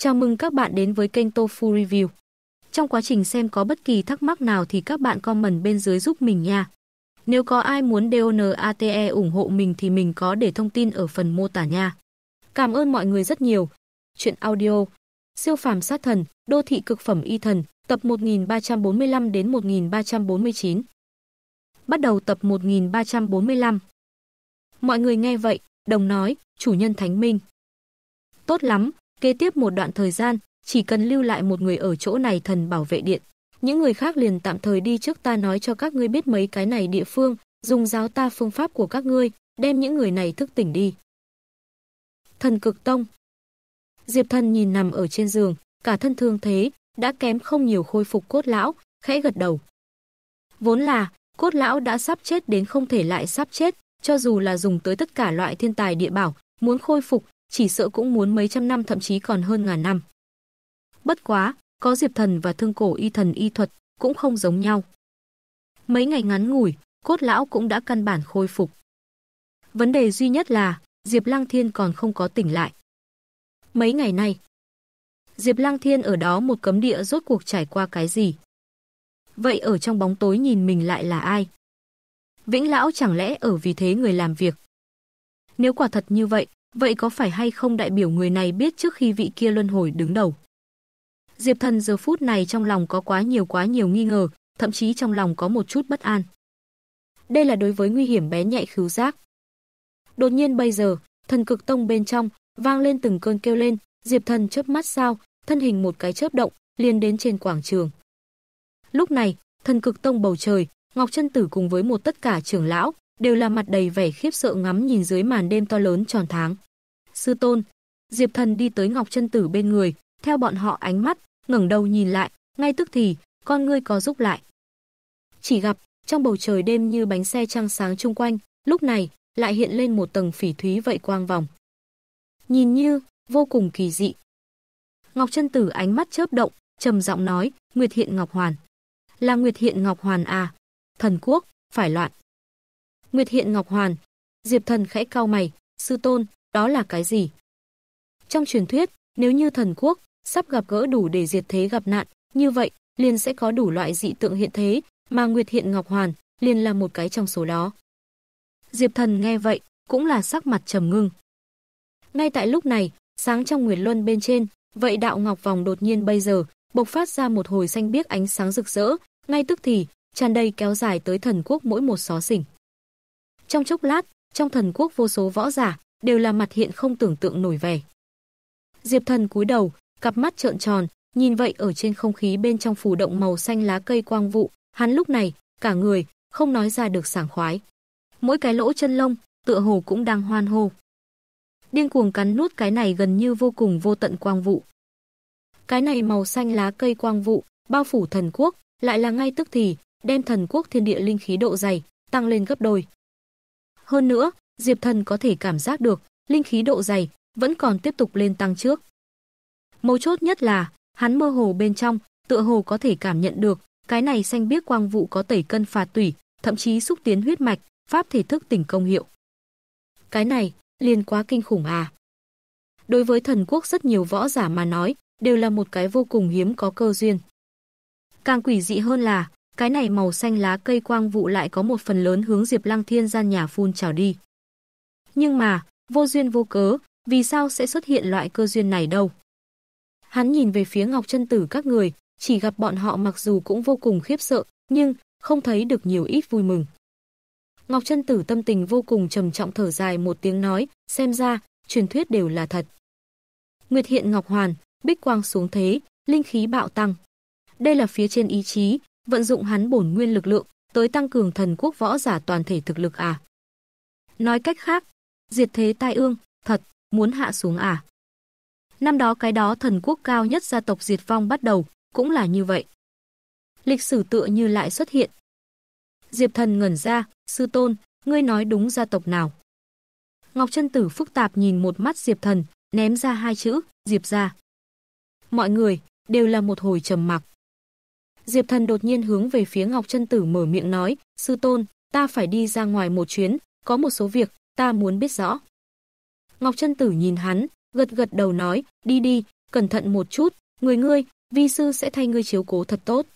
Chào mừng các bạn đến với kênh Tofu Review. Trong quá trình xem có bất kỳ thắc mắc nào thì các bạn comment bên dưới giúp mình nha. Nếu có ai muốn DONATE ủng hộ mình thì mình có để thông tin ở phần mô tả nha. Cảm ơn mọi người rất nhiều. Chuyện audio Siêu phàm sát thần, đô thị cực phẩm y thần, tập 1345 đến 1349. Bắt đầu tập 1345. Mọi người nghe vậy, đồng nói, chủ nhân Thánh Minh. Tốt lắm, Kế tiếp một đoạn thời gian, chỉ cần lưu lại một người ở chỗ này thần bảo vệ điện. Những người khác liền tạm thời đi trước ta nói cho các ngươi biết mấy cái này địa phương, dùng giáo ta phương pháp của các ngươi, đem những người này thức tỉnh đi. Thần cực tông Diệp thần nhìn nằm ở trên giường, cả thân thương thế, đã kém không nhiều khôi phục cốt lão, khẽ gật đầu. Vốn là, cốt lão đã sắp chết đến không thể lại sắp chết, cho dù là dùng tới tất cả loại thiên tài địa bảo, muốn khôi phục, chỉ sợ cũng muốn mấy trăm năm thậm chí còn hơn ngàn năm. Bất quá, có Diệp Thần và Thương Cổ Y Thần y thuật cũng không giống nhau. Mấy ngày ngắn ngủi, cốt lão cũng đã căn bản khôi phục. Vấn đề duy nhất là Diệp Lăng Thiên còn không có tỉnh lại. Mấy ngày nay, Diệp Lăng Thiên ở đó một cấm địa rốt cuộc trải qua cái gì? Vậy ở trong bóng tối nhìn mình lại là ai? Vĩnh lão chẳng lẽ ở vì thế người làm việc? Nếu quả thật như vậy, Vậy có phải hay không đại biểu người này biết trước khi vị kia luân hồi đứng đầu? Diệp Thần giờ phút này trong lòng có quá nhiều quá nhiều nghi ngờ, thậm chí trong lòng có một chút bất an. Đây là đối với nguy hiểm bé nhạy khứu giác. Đột nhiên bây giờ, thần cực tông bên trong vang lên từng cơn kêu lên, Diệp Thần chớp mắt sao, thân hình một cái chớp động, liền đến trên quảng trường. Lúc này, thần cực tông bầu trời, Ngọc Chân Tử cùng với một tất cả trưởng lão, đều là mặt đầy vẻ khiếp sợ ngắm nhìn dưới màn đêm to lớn tròn tháng. Sư tôn, Diệp Thần đi tới Ngọc Chân Tử bên người, theo bọn họ ánh mắt, ngẩng đầu nhìn lại, ngay tức thì, con ngươi có rúc lại. Chỉ gặp, trong bầu trời đêm như bánh xe trăng sáng chung quanh, lúc này lại hiện lên một tầng phỉ thúy vậy quang vòng. Nhìn như vô cùng kỳ dị. Ngọc Chân Tử ánh mắt chớp động, trầm giọng nói, "Nguyệt Hiện Ngọc Hoàn." "Là Nguyệt Hiện Ngọc Hoàn à? Thần quốc phải loạn." Nguyệt hiện Ngọc Hoàn. Diệp Thần khẽ cau mày, sư tôn, đó là cái gì? Trong truyền thuyết, nếu như thần quốc sắp gặp gỡ đủ để diệt thế gặp nạn, như vậy liền sẽ có đủ loại dị tượng hiện thế, mà Nguyệt hiện Ngọc Hoàn liền là một cái trong số đó. Diệp Thần nghe vậy, cũng là sắc mặt trầm ngưng. Ngay tại lúc này, sáng trong Nguyệt Luân bên trên, vậy đạo ngọc vòng đột nhiên bây giờ bộc phát ra một hồi xanh biếc ánh sáng rực rỡ, ngay tức thì tràn đầy kéo dài tới thần quốc mỗi một xó xỉnh. Trong chốc lát, trong thần quốc vô số võ giả đều là mặt hiện không tưởng tượng nổi vẻ. Diệp Thần cúi đầu, cặp mắt trợn tròn, nhìn vậy ở trên không khí bên trong phù động màu xanh lá cây quang vụ, hắn lúc này, cả người không nói ra được sảng khoái. Mỗi cái lỗ chân lông tựa hồ cũng đang hoan hô. Điên cuồng cắn nuốt cái này gần như vô cùng vô tận quang vụ. Cái này màu xanh lá cây quang vụ bao phủ thần quốc, lại là ngay tức thì đem thần quốc thiên địa linh khí độ dày tăng lên gấp đôi. Hơn nữa, Diệp Thần có thể cảm giác được, linh khí độ dày vẫn còn tiếp tục lên tăng trước. Mấu chốt nhất là, hắn mơ hồ bên trong, tựa hồ có thể cảm nhận được, cái này xanh biếc quang vụ có tẩy cân phạt tủy, thậm chí xúc tiến huyết mạch, pháp thể thức tỉnh công hiệu. Cái này, liền quá kinh khủng à. Đối với thần quốc rất nhiều võ giả mà nói, đều là một cái vô cùng hiếm có cơ duyên. Càng quỷ dị hơn là, cái này màu xanh lá cây quang vụ lại có một phần lớn hướng Diệp Lăng Thiên gian nhà phun trào đi. Nhưng mà, vô duyên vô cớ, vì sao sẽ xuất hiện loại cơ duyên này đâu? Hắn nhìn về phía Ngọc Chân Tử các người, chỉ gặp bọn họ mặc dù cũng vô cùng khiếp sợ, nhưng không thấy được nhiều ít vui mừng. Ngọc Chân Tử tâm tình vô cùng trầm trọng thở dài một tiếng nói, xem ra truyền thuyết đều là thật. Nguyệt hiện Ngọc Hoàn, bích quang xuống thế, linh khí bạo tăng. Đây là phía trên ý chí, vận dụng hắn bổn nguyên lực lượng, tới tăng cường thần quốc võ giả toàn thể thực lực à? Nói cách khác, diệt thế tai ương, thật, muốn hạ xuống à? Năm đó cái đó thần quốc cao nhất gia tộc diệt vong bắt đầu, cũng là như vậy. Lịch sử tựa như lại xuất hiện. Diệp thần ngẩn ra, sư tôn, ngươi nói đúng gia tộc nào? Ngọc chân Tử phức tạp nhìn một mắt Diệp thần, ném ra hai chữ, Diệp ra. Mọi người, đều là một hồi trầm mặc. Diệp Thần đột nhiên hướng về phía Ngọc Chân Tử mở miệng nói, "Sư tôn, ta phải đi ra ngoài một chuyến, có một số việc ta muốn biết rõ." Ngọc Chân Tử nhìn hắn, gật gật đầu nói, "Đi đi, cẩn thận một chút, người ngươi, vi sư sẽ thay ngươi chiếu cố thật tốt."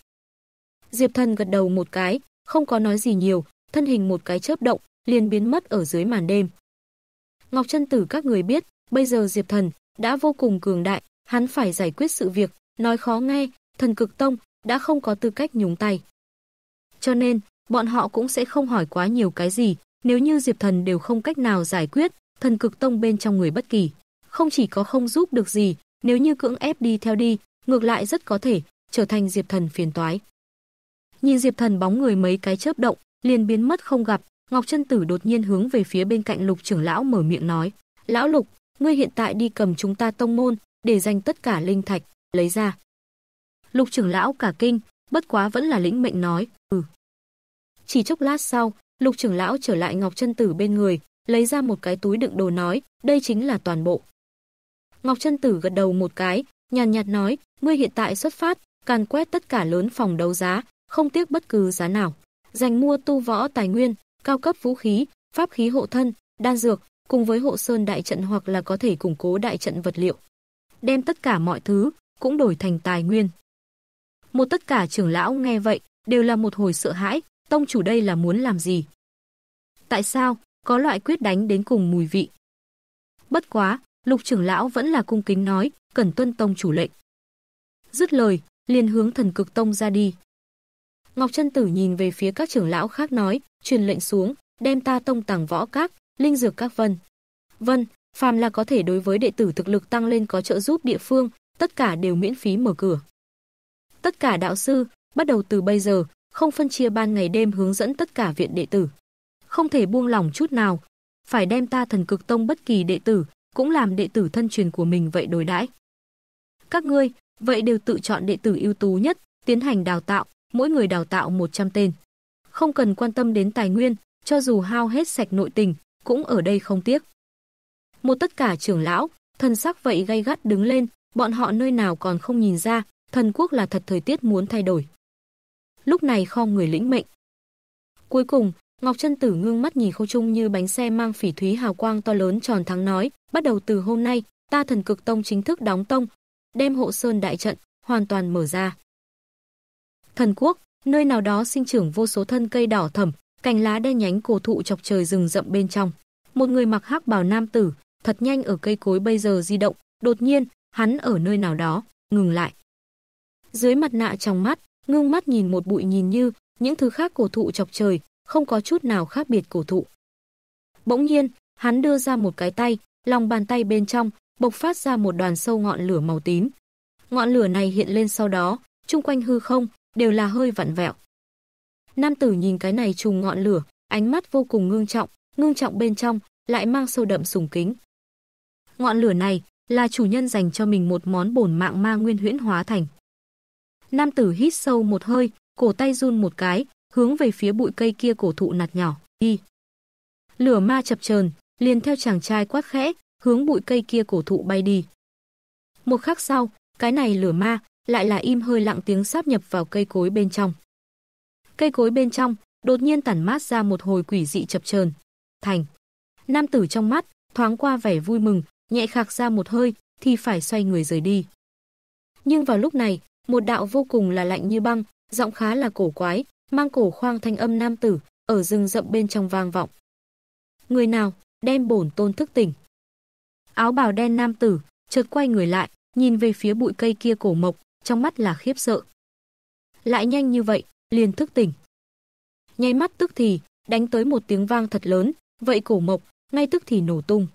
Diệp Thần gật đầu một cái, không có nói gì nhiều, thân hình một cái chớp động, liền biến mất ở dưới màn đêm. Ngọc Chân Tử các người biết, bây giờ Diệp Thần đã vô cùng cường đại, hắn phải giải quyết sự việc, nói khó nghe, Thần Cực Tông đã không có tư cách nhúng tay. Cho nên, bọn họ cũng sẽ không hỏi quá nhiều cái gì, nếu như Diệp Thần đều không cách nào giải quyết, thần cực tông bên trong người bất kỳ, không chỉ có không giúp được gì, nếu như cưỡng ép đi theo đi, ngược lại rất có thể trở thành Diệp Thần phiền toái. Nhìn Diệp Thần bóng người mấy cái chớp động, liền biến mất không gặp, Ngọc Chân Tử đột nhiên hướng về phía bên cạnh Lục trưởng lão mở miệng nói: "Lão Lục, ngươi hiện tại đi cầm chúng ta tông môn, để dành tất cả linh thạch, lấy ra." Lục trưởng lão cả kinh, bất quá vẫn là lĩnh mệnh nói, "Ừ." Chỉ chốc lát sau, Lục trưởng lão trở lại Ngọc Chân Tử bên người, lấy ra một cái túi đựng đồ nói, "Đây chính là toàn bộ." Ngọc Chân Tử gật đầu một cái, nhàn nhạt nói, "Ngươi hiện tại xuất phát, càn quét tất cả lớn phòng đấu giá, không tiếc bất cứ giá nào, dành mua tu võ tài nguyên, cao cấp vũ khí, pháp khí hộ thân, đan dược, cùng với hộ sơn đại trận hoặc là có thể củng cố đại trận vật liệu. Đem tất cả mọi thứ cũng đổi thành tài nguyên. Một tất cả trưởng lão nghe vậy, đều là một hồi sợ hãi, tông chủ đây là muốn làm gì? Tại sao, có loại quyết đánh đến cùng mùi vị? Bất quá, lục trưởng lão vẫn là cung kính nói, cần tuân tông chủ lệnh. Dứt lời, liền hướng thần cực tông ra đi. Ngọc chân Tử nhìn về phía các trưởng lão khác nói, truyền lệnh xuống, đem ta tông tàng võ các, linh dược các vân. Vân, phàm là có thể đối với đệ tử thực lực tăng lên có trợ giúp địa phương, tất cả đều miễn phí mở cửa. Tất cả đạo sư, bắt đầu từ bây giờ, không phân chia ban ngày đêm hướng dẫn tất cả viện đệ tử. Không thể buông lỏng chút nào, phải đem ta thần cực tông bất kỳ đệ tử, cũng làm đệ tử thân truyền của mình vậy đối đãi. Các ngươi, vậy đều tự chọn đệ tử ưu tú nhất, tiến hành đào tạo, mỗi người đào tạo 100 tên. Không cần quan tâm đến tài nguyên, cho dù hao hết sạch nội tình, cũng ở đây không tiếc. Một tất cả trưởng lão, thân sắc vậy gay gắt đứng lên, bọn họ nơi nào còn không nhìn ra, thần quốc là thật thời tiết muốn thay đổi. Lúc này kho người lĩnh mệnh. Cuối cùng, Ngọc Trân Tử ngưng mắt nhìn khâu trung như bánh xe mang phỉ thúy hào quang to lớn tròn thắng nói, bắt đầu từ hôm nay, ta thần cực tông chính thức đóng tông, đem hộ sơn đại trận hoàn toàn mở ra. Thần quốc, nơi nào đó sinh trưởng vô số thân cây đỏ thẫm, cành lá đen nhánh cổ thụ chọc trời rừng rậm bên trong. Một người mặc hắc bào nam tử, thật nhanh ở cây cối bây giờ di động, đột nhiên, hắn ở nơi nào đó ngừng lại dưới mặt nạ trong mắt, ngưng mắt nhìn một bụi nhìn như những thứ khác cổ thụ chọc trời, không có chút nào khác biệt cổ thụ. Bỗng nhiên, hắn đưa ra một cái tay, lòng bàn tay bên trong bộc phát ra một đoàn sâu ngọn lửa màu tím. Ngọn lửa này hiện lên sau đó, chung quanh hư không đều là hơi vặn vẹo. Nam tử nhìn cái này trùng ngọn lửa, ánh mắt vô cùng ngưng trọng, ngưng trọng bên trong lại mang sâu đậm sùng kính. Ngọn lửa này là chủ nhân dành cho mình một món bổn mạng ma nguyên huyễn hóa thành. Nam tử hít sâu một hơi, cổ tay run một cái, hướng về phía bụi cây kia cổ thụ nạt nhỏ, đi. Lửa ma chập chờn, liền theo chàng trai quát khẽ, hướng bụi cây kia cổ thụ bay đi. Một khắc sau, cái này lửa ma lại là im hơi lặng tiếng sáp nhập vào cây cối bên trong. Cây cối bên trong đột nhiên tản mát ra một hồi quỷ dị chập chờn. Thành. Nam tử trong mắt thoáng qua vẻ vui mừng, nhẹ khạc ra một hơi, thì phải xoay người rời đi. Nhưng vào lúc này, một đạo vô cùng là lạnh như băng, giọng khá là cổ quái, mang cổ khoang thanh âm nam tử, ở rừng rậm bên trong vang vọng. Người nào, đem bổn tôn thức tỉnh. Áo bào đen nam tử, chợt quay người lại, nhìn về phía bụi cây kia cổ mộc, trong mắt là khiếp sợ. Lại nhanh như vậy, liền thức tỉnh. Nháy mắt tức thì, đánh tới một tiếng vang thật lớn, vậy cổ mộc, ngay tức thì nổ tung.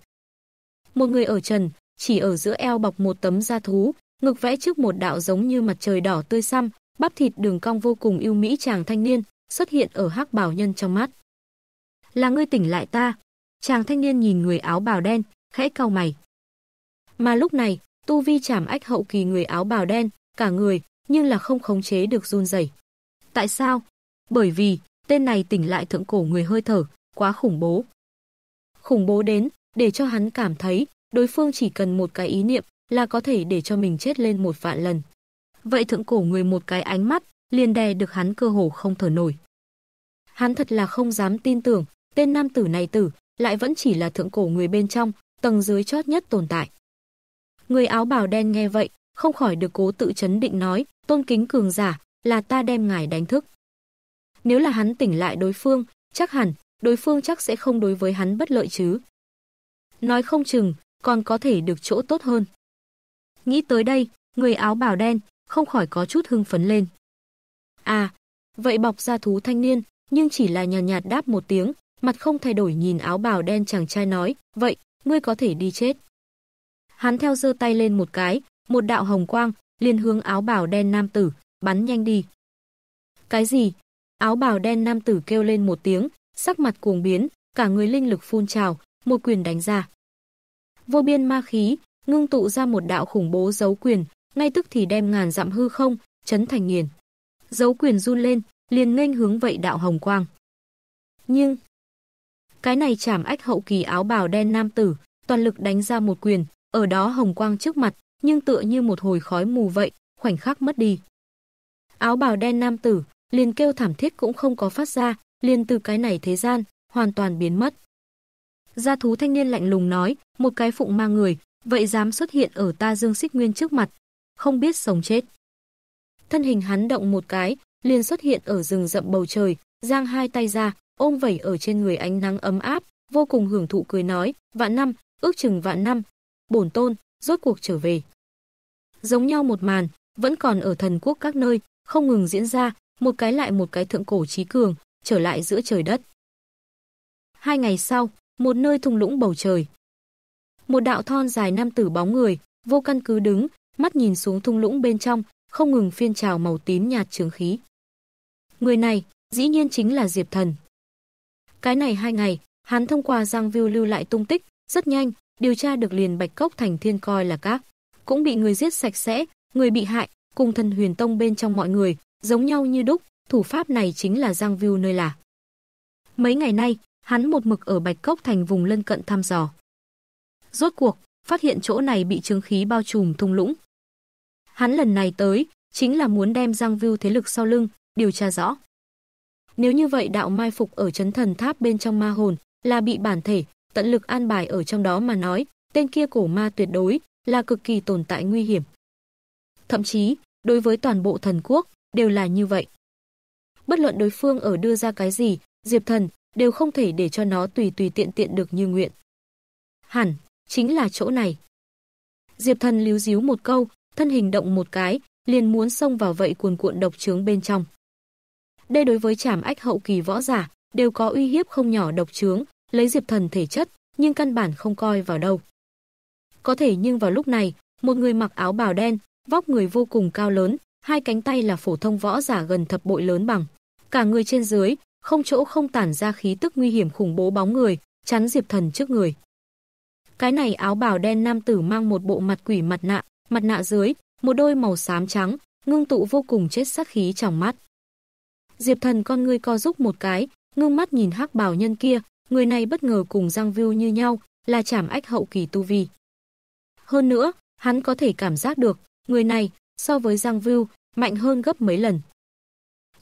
Một người ở trần, chỉ ở giữa eo bọc một tấm da thú, ngực vẽ trước một đạo giống như mặt trời đỏ tươi xăm, bắp thịt đường cong vô cùng yêu mỹ chàng thanh niên, xuất hiện ở hắc bảo nhân trong mắt. Là ngươi tỉnh lại ta. Chàng thanh niên nhìn người áo bào đen, khẽ cau mày. Mà lúc này, tu vi chảm ách hậu kỳ người áo bào đen, cả người, nhưng là không khống chế được run rẩy. Tại sao? Bởi vì, tên này tỉnh lại thượng cổ người hơi thở, quá khủng bố. Khủng bố đến, để cho hắn cảm thấy, đối phương chỉ cần một cái ý niệm, là có thể để cho mình chết lên một vạn lần. Vậy thượng cổ người một cái ánh mắt, liền đè được hắn cơ hồ không thở nổi. Hắn thật là không dám tin tưởng, tên nam tử này tử, lại vẫn chỉ là thượng cổ người bên trong, tầng dưới chót nhất tồn tại. Người áo bào đen nghe vậy, không khỏi được cố tự chấn định nói, tôn kính cường giả, là ta đem ngài đánh thức. Nếu là hắn tỉnh lại đối phương, chắc hẳn, đối phương chắc sẽ không đối với hắn bất lợi chứ. Nói không chừng, còn có thể được chỗ tốt hơn. Nghĩ tới đây, người áo bảo đen không khỏi có chút hưng phấn lên. À, vậy bọc ra thú thanh niên, nhưng chỉ là nhàn nhạt, nhạt đáp một tiếng, mặt không thay đổi nhìn áo bào đen chàng trai nói, vậy, ngươi có thể đi chết. Hắn theo giơ tay lên một cái, một đạo hồng quang, liền hướng áo bào đen nam tử, bắn nhanh đi. Cái gì? Áo bào đen nam tử kêu lên một tiếng, sắc mặt cuồng biến, cả người linh lực phun trào, một quyền đánh ra. Vô biên ma khí, ngưng tụ ra một đạo khủng bố dấu quyền, ngay tức thì đem ngàn dặm hư không, chấn thành nghiền. Dấu quyền run lên, liền nghênh hướng vậy đạo hồng quang. Nhưng, cái này chảm ách hậu kỳ áo bào đen nam tử, toàn lực đánh ra một quyền, ở đó hồng quang trước mặt, nhưng tựa như một hồi khói mù vậy, khoảnh khắc mất đi. Áo bào đen nam tử, liền kêu thảm thiết cũng không có phát ra, liền từ cái này thế gian, hoàn toàn biến mất. Gia thú thanh niên lạnh lùng nói, một cái phụng ma người, vậy dám xuất hiện ở ta Dương Xích Nguyên trước mặt, không biết sống chết. Thân hình hắn động một cái, liền xuất hiện ở rừng rậm bầu trời, giang hai tay ra, ôm vẩy ở trên người ánh nắng ấm áp, vô cùng hưởng thụ cười nói, vạn năm, ước chừng vạn năm, bổn tôn, rốt cuộc trở về. Giống nhau một màn, vẫn còn ở thần quốc các nơi, không ngừng diễn ra, một cái lại một cái thượng cổ trí cường, trở lại giữa trời đất. Hai ngày sau, một nơi thung lũng bầu trời, một đạo thon dài nam tử bóng người, vô căn cứ đứng, mắt nhìn xuống thung lũng bên trong, không ngừng phiên trào màu tím nhạt trường khí. Người này, dĩ nhiên chính là Diệp Thần. Cái này hai ngày, hắn thông qua Giang Viu lưu lại tung tích, rất nhanh, điều tra được liền Bạch Cốc Thành Thiên coi là các, cũng bị người giết sạch sẽ, người bị hại, cùng thần huyền tông bên trong mọi người, giống nhau như đúc, thủ pháp này chính là Giang Viu nơi là. Mấy ngày nay, hắn một mực ở Bạch Cốc Thành vùng lân cận thăm dò. Rốt cuộc, phát hiện chỗ này bị chứng khí bao trùm thung lũng. Hắn lần này tới, chính là muốn đem Giang Vưu thế lực sau lưng, điều tra rõ. Nếu như vậy đạo mai phục ở chấn thần tháp bên trong ma hồn là bị bản thể, tận lực an bài ở trong đó mà nói, tên kia cổ ma tuyệt đối là cực kỳ tồn tại nguy hiểm. Thậm chí, đối với toàn bộ thần quốc, đều là như vậy. Bất luận đối phương ở đưa ra cái gì, Diệp Thần đều không thể để cho nó tùy tùy tiện tiện được như nguyện. Hẳn chính là chỗ này. Diệp Thần líu díu một câu, thân hình động một cái, liền muốn xông vào vậy cuồn cuộn độc trướng bên trong. Đây đối với Trảm Ách hậu kỳ võ giả, đều có uy hiếp không nhỏ độc trướng, lấy Diệp Thần thể chất, nhưng căn bản không coi vào đâu. Có thể nhưng vào lúc này, một người mặc áo bào đen, vóc người vô cùng cao lớn, hai cánh tay là phổ thông võ giả gần thập bội lớn bằng, cả người trên dưới, không chỗ không tản ra khí tức nguy hiểm khủng bố bóng người, chắn Diệp Thần trước người. Cái này áo bào đen nam tử mang một bộ mặt quỷ mặt nạ, mặt nạ dưới, một đôi màu xám trắng, ngưng tụ vô cùng chết sắc khí trong mắt. Diệp Thần con ngươi co rúc một cái, ngưng mắt nhìn hắc bào nhân kia, người này bất ngờ cùng Giang Vưu như nhau, là chảm ách hậu kỳ tu vi. Hơn nữa, hắn có thể cảm giác được, người này, so với Giang Vưu, mạnh hơn gấp mấy lần.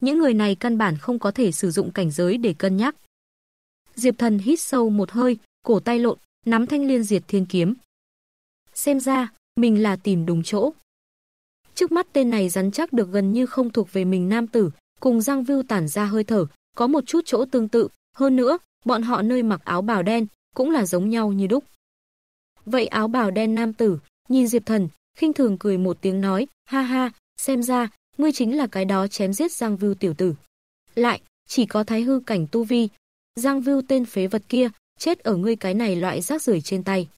Những người này căn bản không có thể sử dụng cảnh giới để cân nhắc. Diệp Thần hít sâu một hơi, cổ tay lộn, nắm thanh liên diệt thiên kiếm. Xem ra, mình là tìm đúng chỗ. Trước mắt tên này rắn chắc được gần như không thuộc về mình nam tử, cùng Giang Vưu tản ra hơi thở, có một chút chỗ tương tự, hơn nữa, bọn họ nơi mặc áo bào đen cũng là giống nhau như đúc. Vậy áo bào đen nam tử, nhìn Diệp Thần, khinh thường cười một tiếng nói, ha ha, xem ra, ngươi chính là cái đó chém giết Giang Vưu tiểu tử. Lại, chỉ có thái hư cảnh tu vi, Giang Vưu tên phế vật kia, chết ở ngươi cái này loại rác rưởi trên tay.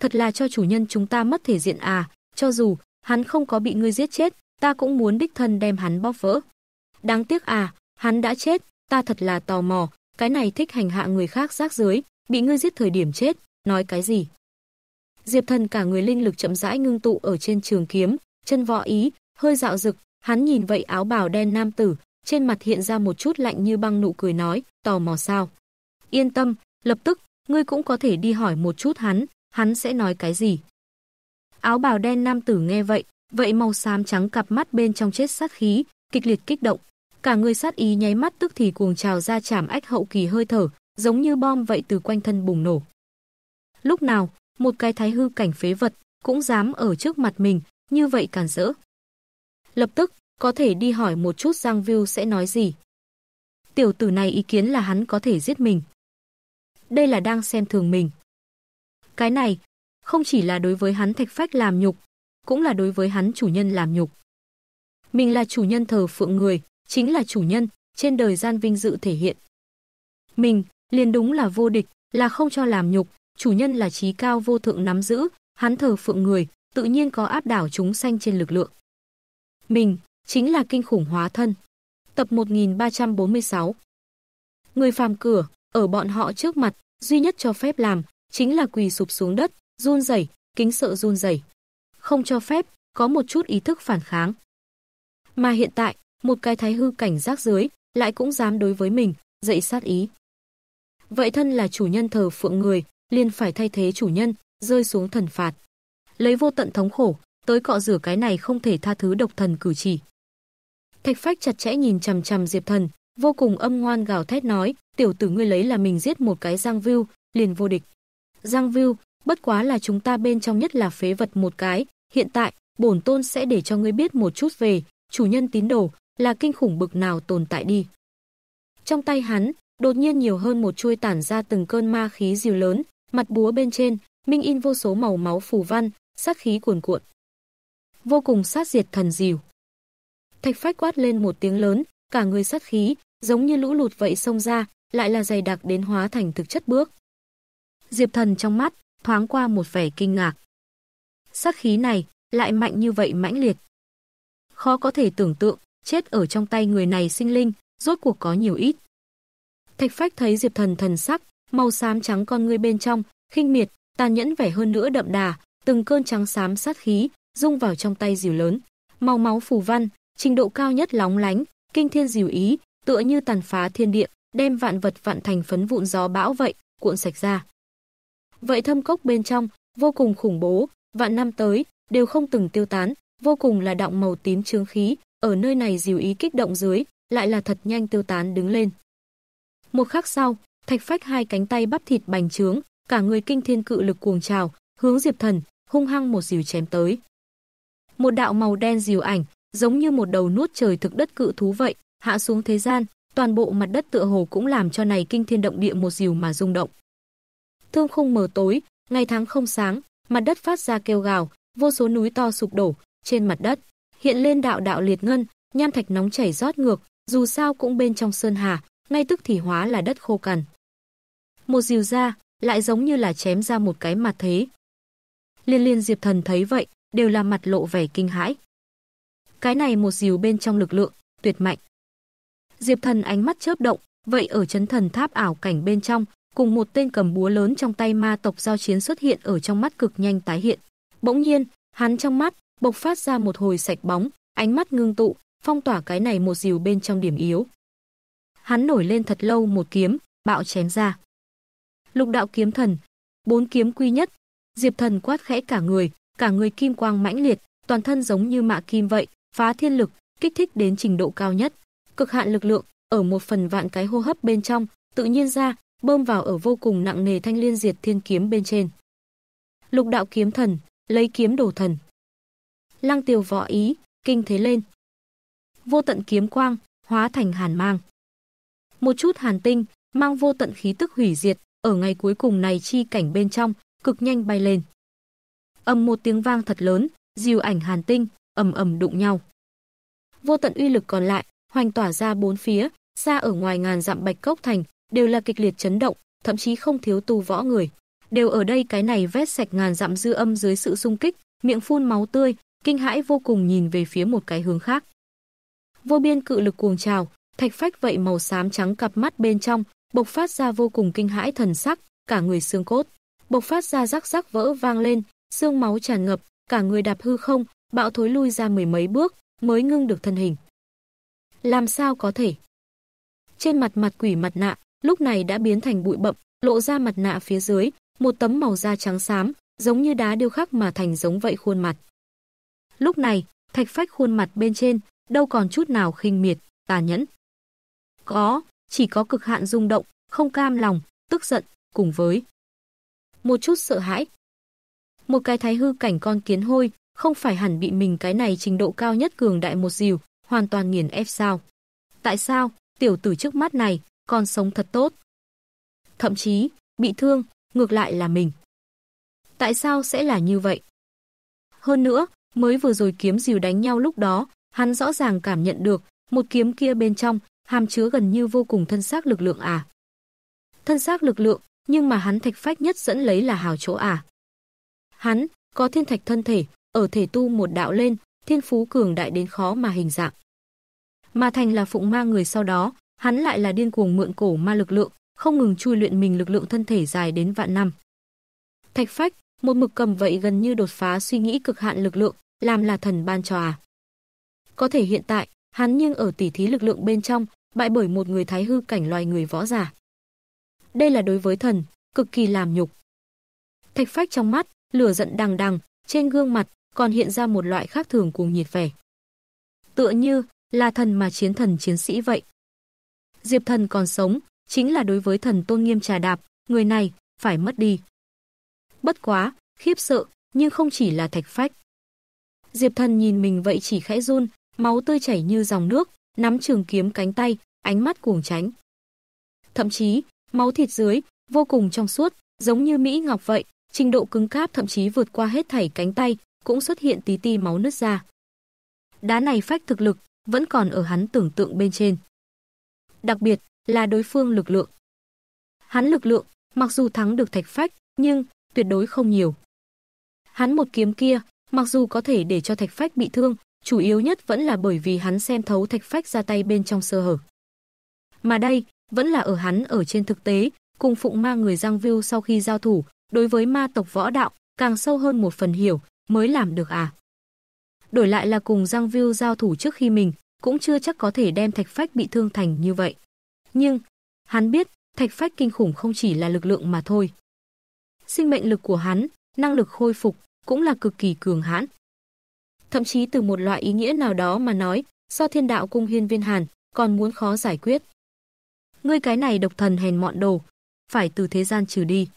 Thật là cho chủ nhân chúng ta mất thể diện à, cho dù hắn không có bị ngươi giết chết, ta cũng muốn đích thân đem hắn bóp vỡ. Đáng tiếc à, hắn đã chết, ta thật là tò mò, cái này thích hành hạ người khác rác rưởi bị ngươi giết thời điểm chết, nói cái gì? Diệp Thần cả người linh lực chậm rãi ngưng tụ ở trên trường kiếm, chân võ ý, hơi dạo dực, hắn nhìn vậy áo bào đen nam tử, trên mặt hiện ra một chút lạnh như băng nụ cười nói, tò mò sao? Yên tâm, Lập tức, ngươi cũng có thể đi hỏi một chút hắn, hắn sẽ nói cái gì. Áo bào đen nam tử nghe vậy, vậy màu xám trắng cặp mắt bên trong chết sát khí, kịch liệt kích động. Cả người sát ý nháy mắt tức thì cuồng trào ra chảm ách hậu kỳ hơi thở, giống như bom vậy từ quanh thân bùng nổ. Lúc nào, một cái thái hư cảnh phế vật cũng dám ở trước mặt mình, như vậy cản rỡ. Lập tức, có thể đi hỏi một chút Giang Viu sẽ nói gì. Tiểu tử này ý kiến là hắn có thể giết mình đây là đang xem thường mình. Cái này không chỉ là đối với hắn Thạch Phách làm nhục, cũng là đối với hắn chủ nhân làm nhục. Mình là chủ nhân thờ phượng người, chính là chủ nhân, trên đời gian vinh dự thể hiện. Mình, liền đúng là vô địch, là không cho làm nhục, chủ nhân là trí cao vô thượng nắm giữ, hắn thờ phượng người, tự nhiên có áp đảo chúng sanh trên lực lượng. Mình, chính là kinh khủng hóa thân. Tập 1346 Người phàm cửa, ở bọn họ trước mặt, duy nhất cho phép làm chính là quỳ sụp xuống đất, run rẩy, kính sợ run rẩy. Không cho phép có một chút ý thức phản kháng. Mà hiện tại, một cái thái hư cảnh giác dưới lại cũng dám đối với mình dậy sát ý. Vậy thân là chủ nhân thờ phượng người, liền phải thay thế chủ nhân, rơi xuống thần phạt. Lấy vô tận thống khổ, tới cọ rửa cái này không thể tha thứ độc thần cử chỉ. Thạch Phách chặt chẽ nhìn chằm chằm Diệp Thần, vô cùng âm ngoan gào thét nói, tiểu tử ngươi lấy là mình giết một cái Giang View, liền vô địch. Giang View, bất quá là chúng ta bên trong nhất là phế vật một cái, hiện tại, bổn tôn sẽ để cho ngươi biết một chút về, chủ nhân tín đồ, là kinh khủng bực nào tồn tại đi. Trong tay hắn, đột nhiên nhiều hơn một chuôi tản ra từng cơn ma khí diều lớn, mặt búa bên trên, minh in vô số màu máu phù văn, sát khí cuồn cuộn. Vô cùng sát diệt thần diều Thạch phách quát lên một tiếng lớn, cả người sát khí, giống như lũ lụt vậy xông ra, lại là dày đặc đến hóa thành thực chất bước. Diệp Thần trong mắt thoáng qua một vẻ kinh ngạc. Sát khí này lại mạnh như vậy mãnh liệt. Khó có thể tưởng tượng, chết ở trong tay người này sinh linh, rốt cuộc có nhiều ít. Thạch Phách thấy Diệp Thần thần sắc, màu xám trắng con ngươi bên trong, khinh miệt, tàn nhẫn vẻ hơn nữa đậm đà, từng cơn trắng xám sát khí dung vào trong tay dìu lớn, màu máu phù văn, trình độ cao nhất lóng lánh, kinh thiên dìu ý, tựa như tàn phá thiên địa, đem vạn vật vạn thành phấn vụn gió bão vậy, cuộn sạch ra. Vậy thâm cốc bên trong, vô cùng khủng bố, vạn năm tới, đều không từng tiêu tán, vô cùng là đọng màu tím trương khí, ở nơi này dìu ý kích động dưới, lại là thật nhanh tiêu tán đứng lên. Một khắc sau, thạch phách hai cánh tay bắp thịt bành trướng, cả người kinh thiên cự lực cuồng trào, hướng Diệp Thần, hung hăng một dìu chém tới. Một đạo màu đen dìu ảnh, giống như một đầu nuốt trời thực đất cự thú vậy, hạ xuống thế gian, toàn bộ mặt đất tựa hồ cũng làm cho này kinh thiên động địa một dìu mà rung động. Thương khung mờ tối, ngày tháng không sáng, mặt đất phát ra kêu gào, vô số núi to sụp đổ, trên mặt đất hiện lên đạo đạo liệt ngân, nham thạch nóng chảy rót ngược, dù sao cũng bên trong sơn hà, ngay tức thì hóa là đất khô cằn. Một dìu ra, lại giống như là chém ra một cái mặt thế. Liên liên Diệp Thần thấy vậy, đều là mặt lộ vẻ kinh hãi. Cái này một dìu bên trong lực lượng, tuyệt mạnh. Diệp Thần ánh mắt chớp động, vậy ở chấn thần tháp ảo cảnh bên trong, cùng một tên cầm búa lớn trong tay ma tộc giao chiến xuất hiện ở trong mắt cực nhanh tái hiện. Bỗng nhiên, hắn trong mắt bộc phát ra một hồi sạch bóng, ánh mắt ngưng tụ, phong tỏa cái này một dìu bên trong điểm yếu. Hắn nổi lên thật lâu một kiếm, bạo chém ra. Lục đạo kiếm thần, bốn kiếm quy nhất. Diệp Thần quát khẽ cả người, cả người kim quang mãnh liệt, toàn thân giống như mạ kim vậy, phá thiên lực, kích thích đến trình độ cao nhất cực hạn lực lượng ở một phần vạn cái hô hấp bên trong, tự nhiên ra, bơm vào ở vô cùng nặng nề thanh liên diệt thiên kiếm bên trên. Lục đạo kiếm thần, lấy kiếm đổ thần. Lăng Tiêu võ ý, kinh thế lên. Vô tận kiếm quang, hóa thành hàn mang. Một chút hàn tinh, mang vô tận khí tức hủy diệt, ở ngày cuối cùng này chi cảnh bên trong, cực nhanh bay lên. Ầm một tiếng vang thật lớn, diều ảnh hàn tinh, ầm ầm đụng nhau. Vô tận uy lực còn lại, hoành tỏa ra bốn phía, xa ở ngoài ngàn dặm Bạch Cốc thành, đều là kịch liệt chấn động, thậm chí không thiếu tu võ người. Đều ở đây cái này vét sạch ngàn dặm dư âm dưới sự xung kích, miệng phun máu tươi, kinh hãi vô cùng nhìn về phía một cái hướng khác. Vô biên cự lực cuồng trào, thạch phách vậy màu xám trắng cặp mắt bên trong, bộc phát ra vô cùng kinh hãi thần sắc, cả người xương cốt, bộc phát ra rắc rắc vỡ vang lên, xương máu tràn ngập, cả người đạp hư không, bạo thối lui ra mười mấy bước, mới ngưng được thân hình làm sao có thể? Trên mặt mặt quỷ mặt nạ, lúc này đã biến thành bụi bậm, lộ ra mặt nạ phía dưới, một tấm màu da trắng xám, giống như đá điêu khắc mà thành giống vậy khuôn mặt. Lúc này, thạch phách khuôn mặt bên trên, đâu còn chút nào khinh miệt, tàn nhẫn. Có, chỉ có cực hạn rung động, không cam lòng, tức giận, cùng với một chút sợ hãi. Một cái thái hư cảnh con kiến hôi, không phải hẳn bị mình cái này trình độ cao nhất cường đại một dìu, hoàn toàn nghiền ép sao? Tại sao, tiểu tử trước mắt này, còn sống thật tốt? Thậm chí, bị thương, ngược lại là mình. Tại sao sẽ là như vậy? Hơn nữa, mới vừa rồi kiếm dìu đánh nhau lúc đó, hắn rõ ràng cảm nhận được, một kiếm kia bên trong, hàm chứa gần như vô cùng thân xác lực lượng à. Thân xác lực lượng, nhưng mà hắn thạch phách nhất dẫn lấy là hào chỗ à. Hắn, có thiên thạch thân thể, ở thể tu một đạo lên, thiên phú cường đại đến khó mà hình dạng. Mà thành là phụng ma người sau đó, hắn lại là điên cuồng mượn cổ ma lực lượng, không ngừng chui luyện mình lực lượng thân thể dài đến vạn năm. Thạch Phách, một mực cầm vậy gần như đột phá suy nghĩ cực hạn lực lượng, làm là thần ban cho à. Có thể hiện tại, hắn nhưng ở tỉ thí lực lượng bên trong, bại bởi một người thái hư cảnh loài người võ giả. Đây là đối với thần, cực kỳ làm nhục. Thạch Phách trong mắt, lửa giận đằng đằng, trên gương mặt còn hiện ra một loại khác thường cùng nhiệt vẻ. Tựa như là thần mà chiến thần chiến sĩ vậy. Diệp thần còn sống, chính là đối với thần tôn nghiêm trà đạp, người này phải mất đi. Bất quá, khiếp sợ, nhưng không chỉ là thạch phách. Diệp thần nhìn mình vậy chỉ khẽ run, máu tươi chảy như dòng nước, nắm trường kiếm cánh tay, ánh mắt cuồng tránh. Thậm chí, máu thịt dưới, vô cùng trong suốt, giống như Mỹ Ngọc vậy, trình độ cứng cáp thậm chí vượt qua hết thảy cánh tay, cũng xuất hiện tí ti máu nứt ra. Đá này phách thực lực vẫn còn ở hắn tưởng tượng bên trên. Đặc biệt là đối phương lực lượng. Hắn lực lượng, mặc dù thắng được thạch phách, nhưng tuyệt đối không nhiều. Hắn một kiếm kia, mặc dù có thể để cho thạch phách bị thương, chủ yếu nhất vẫn là bởi vì hắn xem thấu thạch phách ra tay bên trong sơ hở. Mà đây, vẫn là ở hắn ở trên thực tế, cùng phụng ma người Giang Viu sau khi giao thủ, đối với ma tộc võ đạo, càng sâu hơn một phần hiểu, mới làm được à? Đổi lại là cùng Giang Viu giao thủ trước khi mình, cũng chưa chắc có thể đem Thạch Phách bị thương thành như vậy. Nhưng, hắn biết, Thạch Phách kinh khủng không chỉ là lực lượng mà thôi. Sinh mệnh lực của hắn, năng lực khôi phục, cũng là cực kỳ cường hãn. Thậm chí từ một loại ý nghĩa nào đó mà nói, do thiên đạo cung hiên viên hàn, còn muốn khó giải quyết. Ngươi cái này độc thần hèn mọn đồ, phải từ thế gian trừ đi.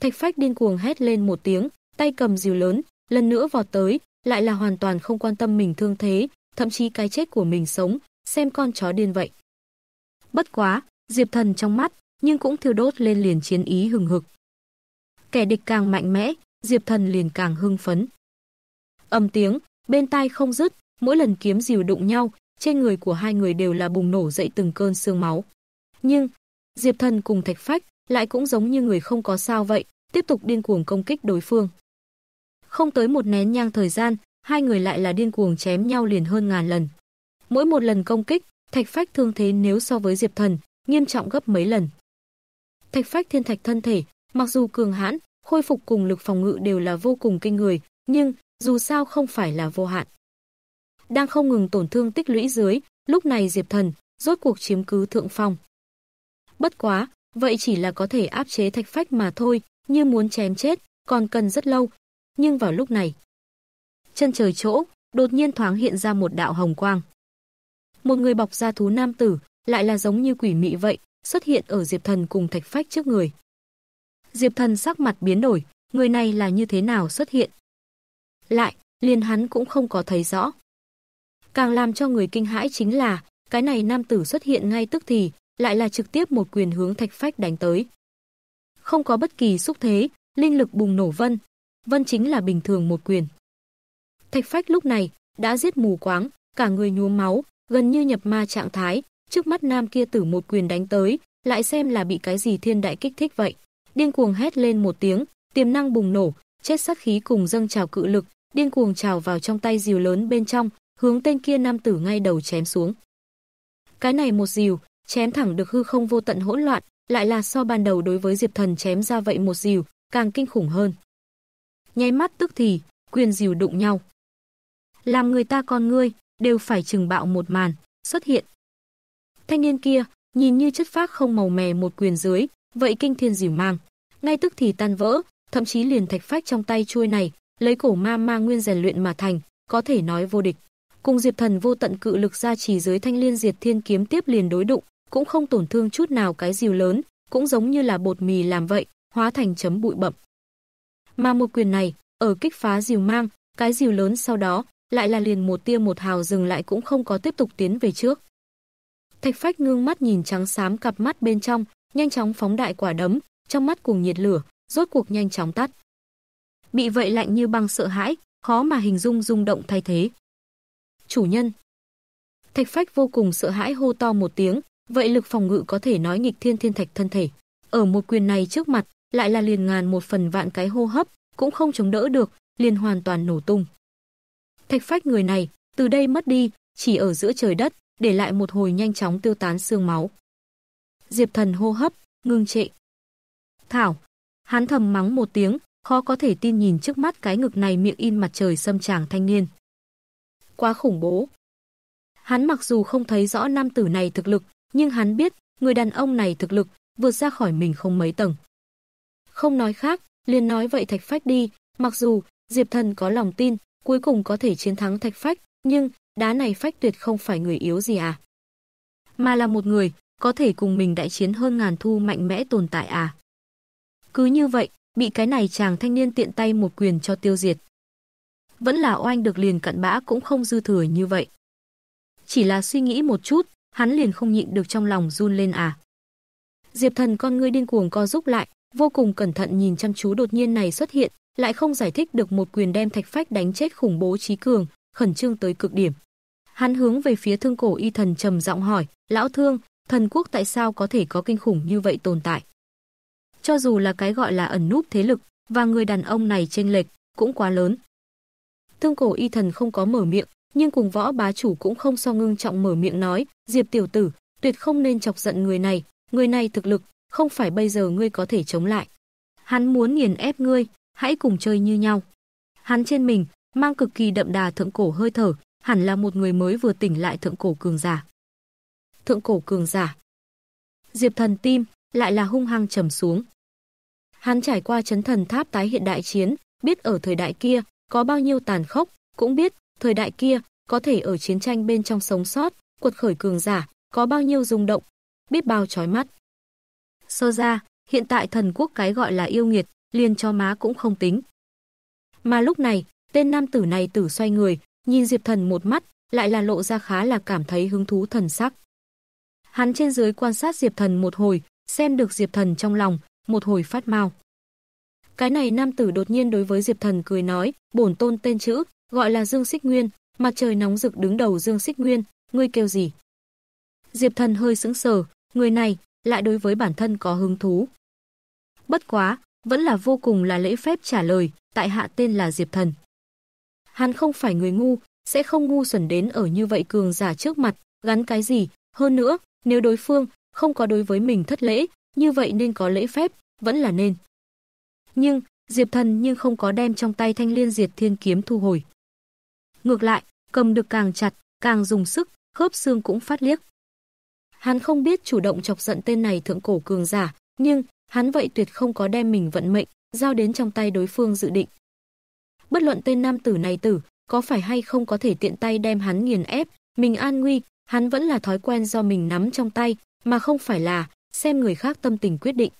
Thạch phách điên cuồng hét lên một tiếng, tay cầm dìu lớn, lần nữa vọt tới, lại là hoàn toàn không quan tâm mình thương thế, thậm chí cái chết của mình sống, xem con chó điên vậy. Bất quá, Diệp Thần trong mắt, nhưng cũng thiêu đốt lên liền chiến ý hừng hực. Kẻ địch càng mạnh mẽ, Diệp Thần liền càng hưng phấn. Âm tiếng, bên tai không dứt, mỗi lần kiếm dìu đụng nhau, trên người của hai người đều là bùng nổ dậy từng cơn sương máu. Nhưng, Diệp Thần cùng Thạch Phách lại cũng giống như người không có sao vậy, tiếp tục điên cuồng công kích đối phương. Không tới một nén nhang thời gian, hai người lại là điên cuồng chém nhau liền hơn ngàn lần. Mỗi một lần công kích, Thạch Phách thương thế nếu so với Diệp Thần, nghiêm trọng gấp mấy lần. Thạch Phách thiên thạch thân thể, mặc dù cường hãn, khôi phục cùng lực phòng ngự đều là vô cùng kinh người, nhưng dù sao không phải là vô hạn. Đang không ngừng tổn thương tích lũy dưới, lúc này Diệp Thần rốt cuộc chiếm cứ thượng phong. Bất quá, vậy chỉ là có thể áp chế Thạch Phách mà thôi, như muốn chém chết, còn cần rất lâu, nhưng vào lúc này, chân trời chỗ, đột nhiên thoáng hiện ra một đạo hồng quang. Một người bọc da thú nam tử, lại là giống như quỷ mị vậy, xuất hiện ở Diệp Thần cùng Thạch Phách trước người. Diệp Thần sắc mặt biến đổi, người này là như thế nào xuất hiện? Lại, liền hắn cũng không có thấy rõ. Càng làm cho người kinh hãi chính là, cái này nam tử xuất hiện ngay tức thì, lại là trực tiếp một quyền hướng Thạch Phách đánh tới. Không có bất kỳ xúc thế, linh lực bùng nổ vân, Vân chính là bình thường một quyền. Thạch Phách lúc này đã giết mù quáng, cả người nhuốm máu, gần như nhập ma trạng thái, trước mắt nam kia tử một quyền đánh tới, lại xem là bị cái gì thiên đại kích thích vậy. Điên cuồng hét lên một tiếng, tiềm năng bùng nổ, chết sát khí cùng dâng trào cự lực, điên cuồng trào vào trong tay diều lớn bên trong, hướng tên kia nam tử ngay đầu chém xuống. Cái này một diều, chém thẳng được hư không vô tận hỗn loạn, lại là so ban đầu đối với Diệp Thần chém ra vậy một diều, càng kinh khủng hơn nháy mắt tức thì, quyền dìu đụng nhau. Làm người ta con ngươi, đều phải trừng bạo một màn, xuất hiện. Thanh niên kia, nhìn như chất phác không màu mè một quyền dưới, vậy kinh thiên dìu mang. Ngay tức thì tan vỡ, thậm chí liền thạch phách trong tay chuôi này, lấy cổ ma ma nguyên rèn luyện mà thành, có thể nói vô địch. Cùng Diệp Thần vô tận cự lực ra chỉ dưới thanh liên diệt thiên kiếm tiếp liền đối đụng, cũng không tổn thương chút nào cái dìu lớn, cũng giống như là bột mì làm vậy, hóa thành chấm bụi bậm. Mà một quyền này, ở kích phá diều mang, cái diều lớn sau đó, lại là liền một tia một hào dừng lại cũng không có tiếp tục tiến về trước. Thạch Phách ngưng mắt nhìn trắng xám cặp mắt bên trong, nhanh chóng phóng đại quả đấm, trong mắt cùng nhiệt lửa, rốt cuộc nhanh chóng tắt. Bị vậy lạnh như băng sợ hãi, khó mà hình dung rung động thay thế. Chủ nhân. Thạch Phách vô cùng sợ hãi hô to một tiếng, vậy lực phòng ngự có thể nói nghịch thiên thiên thạch thân thể. Ở một quyền này trước mặt, lại là liền ngàn một phần vạn cái hô hấp, cũng không chống đỡ được, liền hoàn toàn nổ tung. Thạch phách người này, từ đây mất đi, chỉ ở giữa trời đất, để lại một hồi nhanh chóng tiêu tán xương máu. Diệp thần hô hấp, ngưng trệ. Thảo, hắn thầm mắng một tiếng, khó có thể tin nhìn trước mắt cái ngực này miệng in mặt trời xâm tràng thanh niên. Quá khủng bố. Hắn mặc dù không thấy rõ nam tử này thực lực, nhưng hắn biết, người đàn ông này thực lực vượt ra khỏi mình không mấy tầng không nói khác, liền nói vậy Thạch Phách đi, mặc dù Diệp Thần có lòng tin, cuối cùng có thể chiến thắng Thạch Phách, nhưng đá này Phách tuyệt không phải người yếu gì à? Mà là một người có thể cùng mình đại chiến hơn ngàn thu mạnh mẽ tồn tại à? Cứ như vậy, bị cái này chàng thanh niên tiện tay một quyền cho tiêu diệt. Vẫn là oanh được liền cận bã cũng không dư thừa như vậy. Chỉ là suy nghĩ một chút, hắn liền không nhịn được trong lòng run lên à. Diệp Thần con ngươi điên cuồng co rúc lại, vô cùng cẩn thận nhìn chăm chú đột nhiên này xuất hiện, lại không giải thích được một quyền đem Thạch Phách đánh chết khủng bố trí cường, khẩn trương tới cực điểm. Hắn hướng về phía Thương Cổ Y Thần trầm giọng hỏi, "Lão Thương, thần quốc tại sao có thể có kinh khủng như vậy tồn tại?" Cho dù là cái gọi là ẩn núp thế lực và người đàn ông này chênh lệch cũng quá lớn. Thương Cổ Y Thần không có mở miệng, nhưng cùng võ bá chủ cũng không so ngưng trọng mở miệng nói, "Diệp tiểu tử, tuyệt không nên chọc giận người này, người này thực lực không phải bây giờ ngươi có thể chống lại. Hắn muốn nghiền ép ngươi, hãy cùng chơi như nhau. Hắn trên mình mang cực kỳ đậm đà thượng cổ hơi thở, hẳn là một người mới vừa tỉnh lại thượng cổ cường giả. Thượng cổ cường giả. Diệp Thần tim lại là hung hăng trầm xuống. Hắn trải qua chấn thần tháp tái hiện đại chiến, biết ở thời đại kia có bao nhiêu tàn khốc, cũng biết thời đại kia có thể ở chiến tranh bên trong sống sót, cuột khởi cường giả, có bao nhiêu rung động, biết bao chói mắt. Sơ ra, hiện tại thần quốc cái gọi là yêu nghiệt, liền cho má cũng không tính. Mà lúc này, tên nam tử này tử xoay người, nhìn Diệp Thần một mắt, lại là lộ ra khá là cảm thấy hứng thú thần sắc. Hắn trên dưới quan sát Diệp Thần một hồi, xem được Diệp Thần trong lòng, một hồi phát mau. Cái này nam tử đột nhiên đối với Diệp Thần cười nói, bổn tôn tên chữ, gọi là Dương Xích Nguyên, mặt trời nóng rực đứng đầu Dương Xích Nguyên, ngươi kêu gì? Diệp Thần hơi sững sờ, người này, lại đối với bản thân có hứng thú. Bất quá, vẫn là vô cùng là lễ phép trả lời, tại hạ tên là Diệp Thần. Hắn không phải người ngu, sẽ không ngu xuẩn đến ở như vậy cường giả trước mặt, gắn cái gì, hơn nữa, nếu đối phương không có đối với mình thất lễ, như vậy nên có lễ phép, vẫn là nên. Nhưng, Diệp Thần nhưng không có đem trong tay thanh liên diệt thiên kiếm thu hồi. Ngược lại, cầm được càng chặt, càng dùng sức, khớp xương cũng phát liếc. Hắn không biết chủ động chọc giận tên này thượng cổ cường giả, nhưng hắn vậy tuyệt không có đem mình vận mệnh giao đến trong tay đối phương dự định. Bất luận tên nam tử này tử có phải hay không có thể tiện tay đem hắn nghiền ép, mình an nguy, hắn vẫn là thói quen do mình nắm trong tay, mà không phải là xem người khác tâm tình quyết định.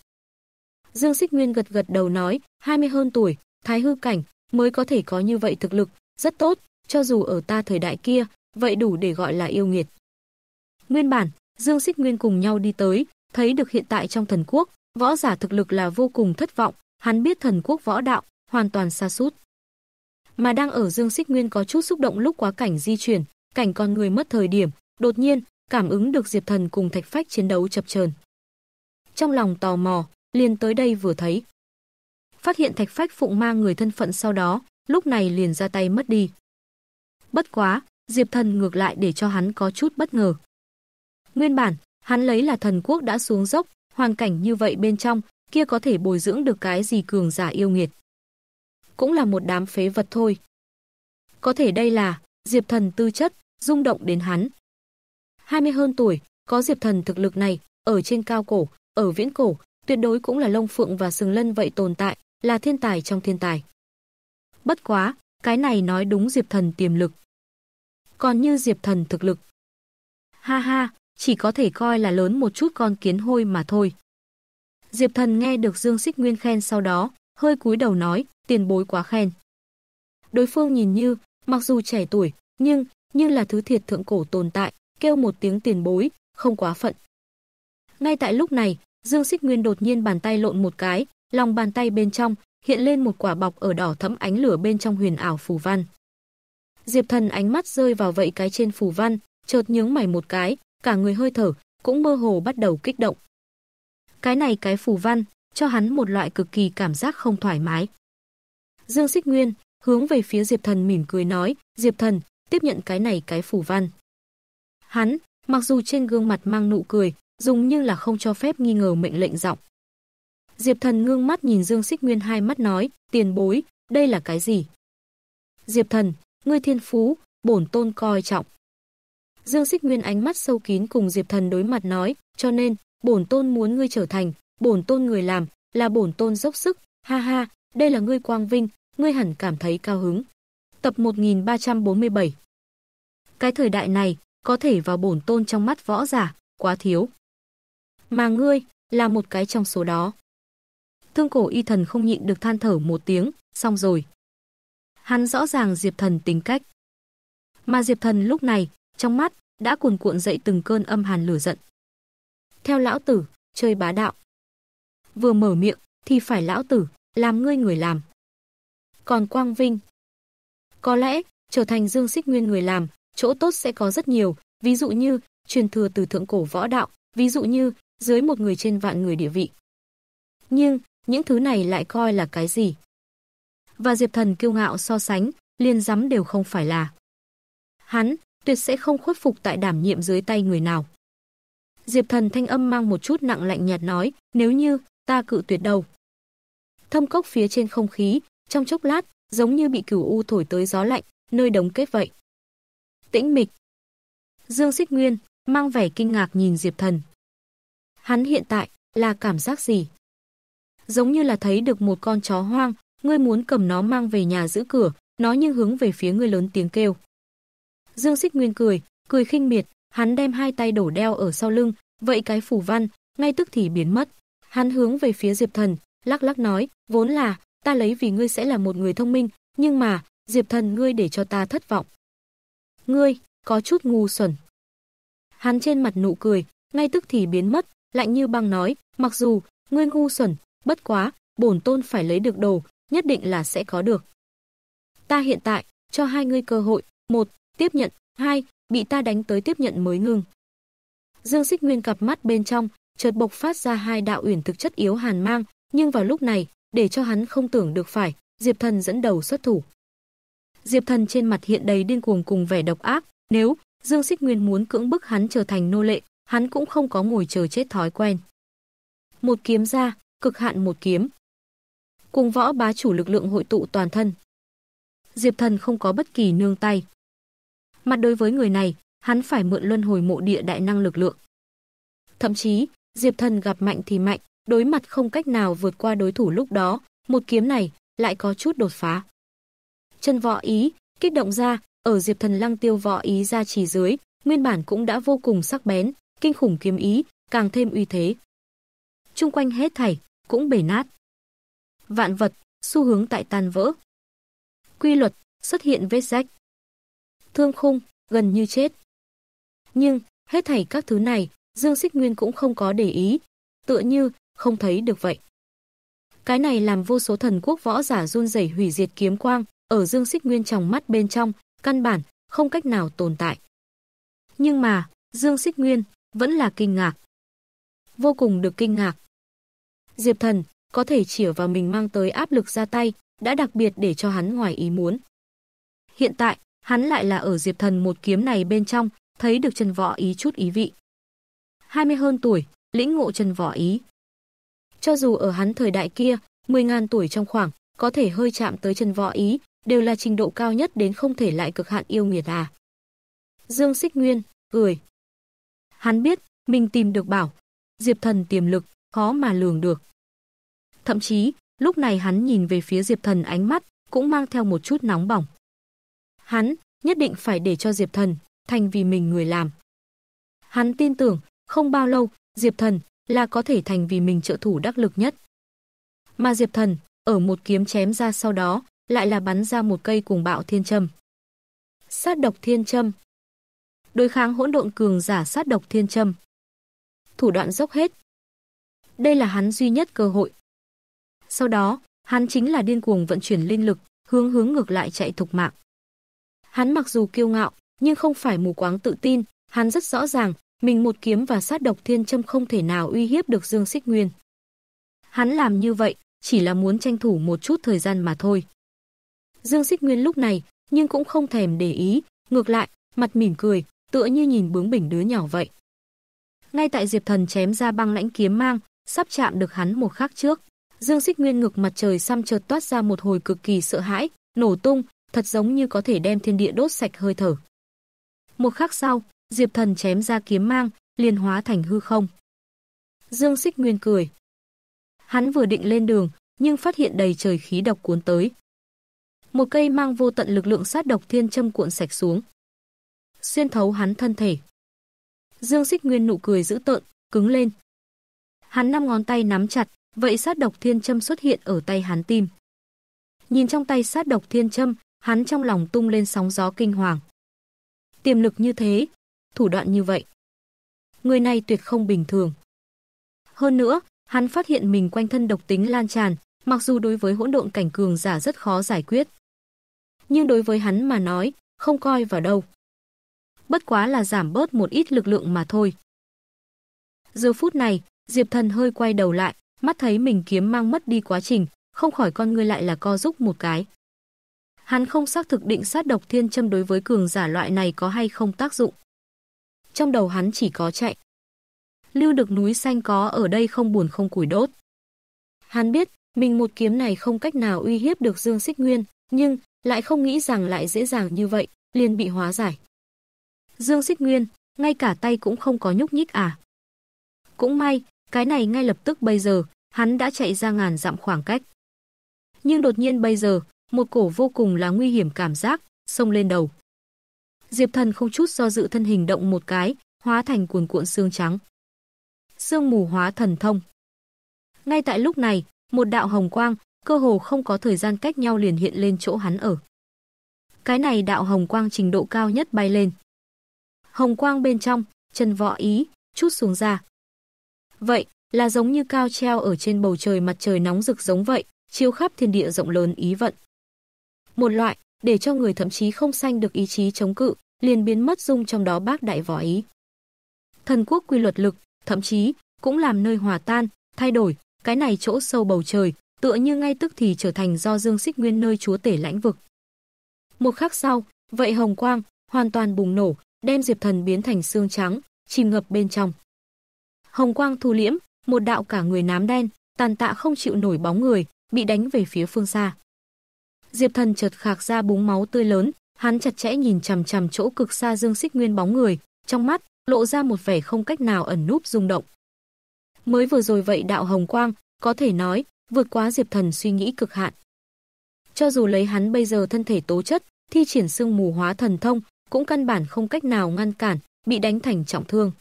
Dương Sích Nguyên gật gật đầu nói, 20 hơn tuổi, thái hư cảnh, mới có thể có như vậy thực lực, rất tốt, cho dù ở ta thời đại kia, vậy đủ để gọi là yêu nghiệt. Nguyên bản, Dương Sích Nguyên cùng nhau đi tới, thấy được hiện tại trong thần quốc, võ giả thực lực là vô cùng thất vọng, hắn biết thần quốc võ đạo hoàn toàn xa sút. Mà đang ở Dương Sích Nguyên có chút xúc động lúc quá cảnh di chuyển, cảnh con người mất thời điểm, đột nhiên cảm ứng được Diệp Thần cùng Thạch Phách chiến đấu chập chờn. Trong lòng tò mò, liền tới đây vừa thấy. Phát hiện Thạch Phách phụng mang người thân phận sau đó, lúc này liền ra tay mất đi. Bất quá, Diệp Thần ngược lại để cho hắn có chút bất ngờ. Nguyên bản, hắn lấy là thần quốc đã xuống dốc, hoàn cảnh như vậy bên trong, kia có thể bồi dưỡng được cái gì cường giả yêu nghiệt. Cũng là một đám phế vật thôi. Có thể đây là Diệp Thần tư chất, rung động đến hắn. 20 hơn tuổi, có Diệp Thần thực lực này, ở trên cao cổ, ở viễn cổ, tuyệt đối cũng là lông phượng và sừng lân vậy tồn tại, là thiên tài trong thiên tài. Bất quá, cái này nói đúng Diệp Thần tiềm lực. Còn như Diệp Thần thực lực. Ha ha, chỉ có thể coi là lớn một chút con kiến hôi mà thôi. Diệp Thần nghe được Dương Sích Nguyên khen sau đó, hơi cúi đầu nói, tiền bối quá khen. Đối phương nhìn như, mặc dù trẻ tuổi, nhưng như là thứ thiệt thượng cổ tồn tại, kêu một tiếng tiền bối, không quá phận. Ngay tại lúc này, Dương Sích Nguyên đột nhiên bàn tay lộn một cái, lòng bàn tay bên trong hiện lên một quả bọc ở đỏ thẫm ánh lửa bên trong huyền ảo phù văn. Diệp Thần ánh mắt rơi vào vậy cái trên phù văn, chợt nhướng mày một cái, cả người hơi thở cũng mơ hồ bắt đầu kích động. Cái này cái phù văn, cho hắn một loại cực kỳ cảm giác không thoải mái. Dương Sích Nguyên hướng về phía Diệp Thần mỉm cười nói, "Diệp Thần, tiếp nhận cái này cái phù văn." Hắn, mặc dù trên gương mặt mang nụ cười, dùng nhưng là không cho phép nghi ngờ mệnh lệnh giọng. Diệp Thần ngưng mắt nhìn Dương Sích Nguyên hai mắt nói, "Tiền bối, đây là cái gì?" Diệp Thần, ngươi thiên phú, bổn tôn coi trọng, Dương Sích Nguyên ánh mắt sâu kín cùng Diệp Thần đối mặt nói, cho nên, bổn tôn muốn ngươi trở thành, bổn tôn người làm, là bổn tôn dốc sức, ha ha, đây là ngươi quang vinh, ngươi hẳn cảm thấy cao hứng. Tập 1347 Cái thời đại này, có thể vào bổn tôn trong mắt võ giả, quá thiếu. Mà ngươi, là một cái trong số đó. Thương cổ y thần không nhịn được than thở một tiếng, xong rồi. Hắn rõ ràng Diệp Thần tính cách. Mà Diệp Thần lúc này, trong mắt đã cuồn cuộn dậy từng cơn âm hàn lửa giận. Theo lão tử, chơi bá đạo. Vừa mở miệng thì phải lão tử làm ngươi người làm. Còn Quang Vinh, có lẽ trở thành Dương Xích Nguyên người làm, chỗ tốt sẽ có rất nhiều, ví dụ như truyền thừa từ thượng cổ võ đạo, ví dụ như dưới một người trên vạn người địa vị. Nhưng, những thứ này lại coi là cái gì? Và Diệp Thần kiêu ngạo so sánh, liên giấm đều không phải là. Hắn tuyệt sẽ không khuất phục tại đảm nhiệm dưới tay người nào. Diệp Thần thanh âm mang một chút nặng lạnh nhạt nói, nếu như ta cự tuyệt đầu. Thâm cốc phía trên không khí, trong chốc lát, giống như bị cửu u thổi tới gió lạnh, nơi đống kết vậy. Tĩnh mịch. Dương Sích Nguyên mang vẻ kinh ngạc nhìn Diệp Thần. Hắn hiện tại là cảm giác gì? Giống như là thấy được một con chó hoang, ngươi muốn cầm nó mang về nhà giữ cửa, nó nhưng hướng về phía ngươi lớn tiếng kêu. Dương Sích Nguyên cười, cười khinh miệt, hắn đem hai tay đổ đeo ở sau lưng, vậy cái phủ văn ngay tức thì biến mất. Hắn hướng về phía Diệp Thần, lắc lắc nói, vốn là ta lấy vì ngươi sẽ là một người thông minh, nhưng mà, Diệp Thần ngươi để cho ta thất vọng. Ngươi có chút ngu xuẩn. Hắn trên mặt nụ cười, ngay tức thì biến mất, lạnh như băng nói, mặc dù ngươi ngu xuẩn, bất quá, bổn tôn phải lấy được đồ, nhất định là sẽ có được. Ta hiện tại cho hai ngươi cơ hội, một, tiếp nhận, hai, bị ta đánh tới tiếp nhận mới ngừng. Dương Xích Nguyên cặp mắt bên trong, chợt bộc phát ra hai đạo uyển thực chất yếu hàn mang, nhưng vào lúc này, để cho hắn không tưởng được phải, Diệp Thần dẫn đầu xuất thủ. Diệp Thần trên mặt hiện đầy điên cuồng cùng vẻ độc ác, nếu Dương Xích Nguyên muốn cưỡng bức hắn trở thành nô lệ, hắn cũng không có ngồi chờ chết thói quen. Một kiếm ra, cực hạn một kiếm. Cùng võ bá chủ lực lượng hội tụ toàn thân. Diệp Thần không có bất kỳ nương tay mà đối với người này, hắn phải mượn luân hồi mộ địa đại năng lực lượng. Thậm chí, Diệp Thần gặp mạnh thì mạnh, đối mặt không cách nào vượt qua đối thủ lúc đó, một kiếm này lại có chút đột phá. Chân võ ý, kích động ra, ở Diệp Thần lăng tiêu võ ý ra chỉ dưới, nguyên bản cũng đã vô cùng sắc bén, kinh khủng kiếm ý, càng thêm uy thế. Trung quanh hết thảy, cũng bể nát. Vạn vật, xu hướng tại tan vỡ. Quy luật, xuất hiện vết rách thương khung, gần như chết. Nhưng, hết thảy các thứ này, Dương Sích Nguyên cũng không có để ý, tựa như không thấy được vậy. Cái này làm vô số thần quốc võ giả run rẩy hủy diệt kiếm quang, ở Dương Sích Nguyên trong mắt bên trong, căn bản không cách nào tồn tại. Nhưng mà, Dương Sích Nguyên vẫn là kinh ngạc. Vô cùng được kinh ngạc. Diệp Thần có thể chỉa vào mình mang tới áp lực ra tay, đã đặc biệt để cho hắn ngoài ý muốn. Hiện tại, hắn lại là ở Diệp Thần một kiếm này bên trong, thấy được trần võ ý chút ý vị. 20 hơn tuổi, lĩnh ngộ trần võ ý. Cho dù ở hắn thời đại kia, 10.000 tuổi trong khoảng, có thể hơi chạm tới trần võ ý, đều là trình độ cao nhất đến không thể lại cực hạn yêu nghiệt à. Dương Xích Nguyên, cười. Hắn biết, mình tìm được bảo, Diệp Thần tiềm lực, khó mà lường được. Thậm chí, lúc này hắn nhìn về phía Diệp Thần ánh mắt, cũng mang theo một chút nóng bỏng. Hắn nhất định phải để cho Diệp Thần thành vì mình người làm. Hắn tin tưởng, không bao lâu, Diệp Thần là có thể thành vì mình trợ thủ đắc lực nhất. Mà Diệp Thần, ở một kiếm chém ra sau đó, lại là bắn ra một cây cùng bạo thiên châm. Sát độc thiên châm. Đối kháng hỗn độn cường giả sát độc thiên châm. Thủ đoạn dốc hết. Đây là hắn duy nhất cơ hội. Sau đó, hắn chính là điên cuồng vận chuyển linh lực, hướng hướng ngược lại chạy thục mạng. Hắn mặc dù kiêu ngạo, nhưng không phải mù quáng tự tin, hắn rất rõ ràng, mình một kiếm và sát độc thiên châm không thể nào uy hiếp được Dương Sích Nguyên. Hắn làm như vậy, chỉ là muốn tranh thủ một chút thời gian mà thôi. Dương Sích Nguyên lúc này, nhưng cũng không thèm để ý, ngược lại, mặt mỉm cười, tựa như nhìn bướng bỉnh đứa nhỏ vậy. Ngay tại Diệp Thần chém ra băng lãnh kiếm mang, sắp chạm được hắn một khắc trước, Dương Sích Nguyên ngược mặt trời xăm chợt toát ra một hồi cực kỳ sợ hãi, nổ tung, thật giống như có thể đem thiên địa đốt sạch hơi thở. Một khắc sau, Diệp Thần chém ra kiếm mang, liền hóa thành hư không. Dương Sích Nguyên cười. Hắn vừa định lên đường, nhưng phát hiện đầy trời khí độc cuốn tới. Một cây mang vô tận lực lượng sát độc thiên châm cuộn sạch xuống, xuyên thấu hắn thân thể. Dương Sích Nguyên nụ cười dữ tợn, cứng lên. Hắn năm ngón tay nắm chặt, vậy sát độc thiên châm xuất hiện ở tay hắn tim. Nhìn trong tay sát độc thiên châm, hắn trong lòng tung lên sóng gió kinh hoàng. Tiềm lực như thế, thủ đoạn như vậy. Người này tuyệt không bình thường. Hơn nữa, hắn phát hiện mình quanh thân độc tính lan tràn, mặc dù đối với hỗn độn cảnh cường giả rất khó giải quyết. Nhưng đối với hắn mà nói, không coi vào đâu. Bất quá là giảm bớt một ít lực lượng mà thôi. Giờ phút này, Diệp Thần hơi quay đầu lại, mắt thấy mình kiếm mang mất đi quá trình, không khỏi con ngươi lại là co giúp một cái hắn không xác thực định sát độc thiên châm đối với cường giả loại này có hay không tác dụng. Trong đầu hắn chỉ có chạy. Lưu được núi xanh có ở đây không buồn không củi đốt. Hắn biết, mình một kiếm này không cách nào uy hiếp được Dương Xích Nguyên, nhưng lại không nghĩ rằng lại dễ dàng như vậy, liền bị hóa giải. Dương Xích Nguyên, ngay cả tay cũng không có nhúc nhích à. Cũng may, cái này ngay lập tức bây giờ, hắn đã chạy ra ngàn dặm khoảng cách. Nhưng đột nhiên bây giờ, một cổ vô cùng là nguy hiểm cảm giác xông lên đầu. Diệp Thần không chút do dự thân hình động một cái, hóa thành cuồn cuộn xương trắng. xương mù hóa thần thông. Ngay tại lúc này, một đạo hồng quang, cơ hồ không có thời gian cách nhau liền hiện lên chỗ hắn ở. Cái này đạo hồng quang trình độ cao nhất bay lên. Hồng quang bên trong, chân võ ý, chút xuống ra. Vậy, là giống như cao treo ở trên bầu trời mặt trời nóng rực giống vậy, chiếu khắp thiên địa rộng lớn ý vận một loại, để cho người thậm chí không sanh được ý chí chống cự, liền biến mất dung trong đó bác đại võ ý. Thần quốc quy luật lực, thậm chí, cũng làm nơi hòa tan, thay đổi, cái này chỗ sâu bầu trời, tựa như ngay tức thì trở thành do Dương Xích Nguyên nơi chúa tể lãnh vực. Một khắc sau, vậy hồng quang hoàn toàn bùng nổ, đem Diệp Thần biến thành xương trắng, chìm ngập bên trong. Hồng quang thu liễm, một đạo cả người nám đen, tàn tạ không chịu nổi bóng người, bị đánh về phía phương xa. Diệp Thần chợt khạc ra búng máu tươi lớn, hắn chặt chẽ nhìn chằm chằm chỗ cực xa Dương Sích Nguyên bóng người, trong mắt lộ ra một vẻ không cách nào ẩn núp rung động. Mới vừa rồi vậy đạo hồng quang, có thể nói vượt quá Diệp Thần suy nghĩ cực hạn. Cho dù lấy hắn bây giờ thân thể tố chất, thi triển xương mù hóa thần thông, cũng căn bản không cách nào ngăn cản, bị đánh thành trọng thương.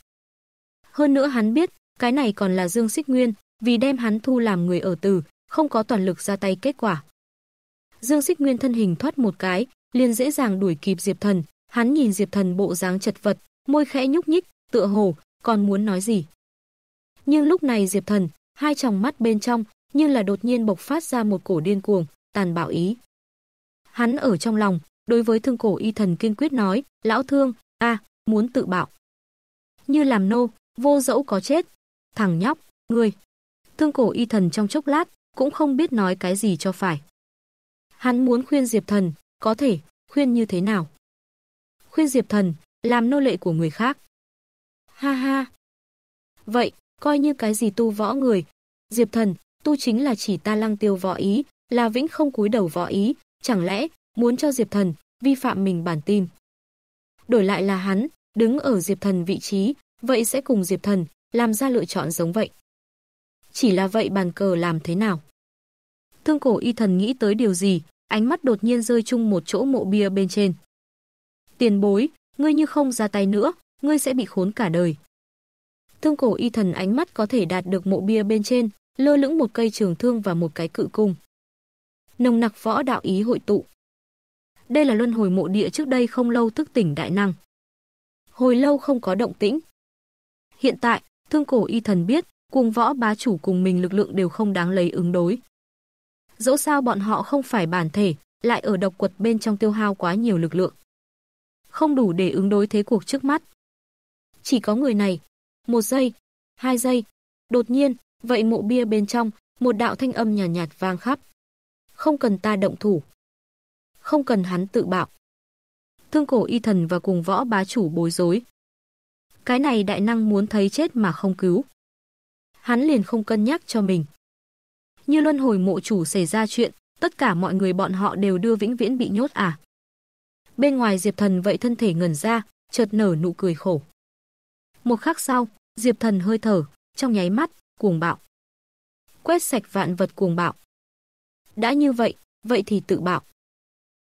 Hơn nữa hắn biết, cái này còn là Dương Sích Nguyên, vì đem hắn thu làm người ở tử, không có toàn lực ra tay kết quả. Dương Xích Nguyên thân hình thoát một cái, liền dễ dàng đuổi kịp Diệp Thần. Hắn nhìn Diệp Thần bộ dáng chật vật, môi khẽ nhúc nhích, tựa hồ còn muốn nói gì. Nhưng lúc này Diệp Thần, hai tròng mắt bên trong như là đột nhiên bộc phát ra một cổ điên cuồng, tàn bạo ý. Hắn ở trong lòng, đối với thương cổ y thần kiên quyết nói, lão thương, a muốn tự bạo. Như làm nô, vô dẫu có chết. Thằng nhóc, ngươi. Thương cổ y thần trong chốc lát, cũng không biết nói cái gì cho phải. Hắn muốn khuyên Diệp Thần, có thể, khuyên như thế nào? Khuyên Diệp Thần, làm nô lệ của người khác. Ha ha. Vậy, coi như cái gì tu võ người. Diệp Thần, tu chính là chỉ ta lăng tiêu võ ý, là vĩnh không cúi đầu võ ý, chẳng lẽ muốn cho Diệp Thần vi phạm mình bản tim. Đổi lại là hắn, đứng ở Diệp Thần vị trí, vậy sẽ cùng Diệp Thần làm ra lựa chọn giống vậy. Chỉ là vậy bàn cờ làm thế nào? Thương cổ y thần nghĩ tới điều gì, ánh mắt đột nhiên rơi chung một chỗ mộ bia bên trên. Tiền bối, ngươi như không ra tay nữa, ngươi sẽ bị khốn cả đời. Thương cổ y thần ánh mắt có thể đạt được mộ bia bên trên, lơ lững một cây trường thương và một cái cự cung. Nồng nặc võ đạo ý hội tụ. Đây là luân hồi mộ địa trước đây không lâu thức tỉnh đại năng. Hồi lâu không có động tĩnh. Hiện tại, thương cổ y thần biết, cùng võ bá chủ cùng mình lực lượng đều không đáng lấy ứng đối. Dẫu sao bọn họ không phải bản thể, lại ở độc quật bên trong tiêu hao quá nhiều lực lượng. Không đủ để ứng đối thế cuộc trước mắt. Chỉ có người này. Một giây, hai giây. Đột nhiên, vậy mộ bia bên trong, một đạo thanh âm nhàn nhạt, nhạt vang khắp. Không cần ta động thủ. Không cần hắn tự bạo. Thương cổ y thần và cùng võ bá chủ bối rối. Cái này đại năng muốn thấy chết mà không cứu. Hắn liền không cân nhắc cho mình như luân hồi mộ chủ xảy ra chuyện, tất cả mọi người bọn họ đều đưa vĩnh viễn bị nhốt à? Bên ngoài Diệp Thần vậy thân thể ngẩn ra, chợt nở nụ cười khổ. Một khắc sau, Diệp Thần hơi thở, trong nháy mắt, cuồng bạo. Quét sạch vạn vật cuồng bạo. Đã như vậy, vậy thì tự bạo.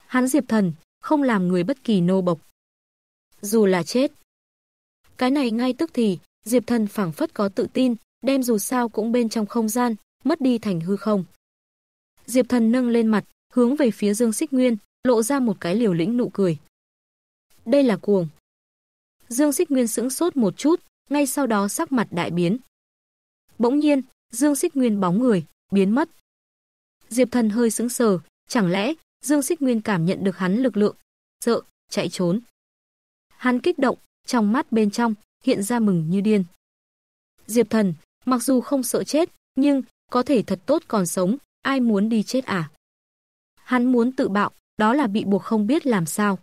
Hắn Diệp Thần, không làm người bất kỳ nô bộc. Dù là chết. Cái này ngay tức thì, Diệp Thần phảng phất có tự tin, đem dù sao cũng bên trong không gian, mất đi thành hư không. Diệp Thần nâng lên mặt, hướng về phía Dương Sích Nguyên, lộ ra một cái liều lĩnh nụ cười. Đây là cuồng. Dương Sích Nguyên sững sốt một chút, ngay sau đó sắc mặt đại biến. Bỗng nhiên, Dương Sích Nguyên bóng người biến mất. Diệp Thần hơi sững sờ, chẳng lẽ Dương Sích Nguyên cảm nhận được hắn lực lượng, sợ chạy trốn. Hắn kích động, trong mắt bên trong hiện ra mừng như điên. Diệp Thần, mặc dù không sợ chết, nhưng có thể thật tốt còn sống, ai muốn đi chết à? Hắn muốn tự bạo, đó là bị buộc không biết làm sao.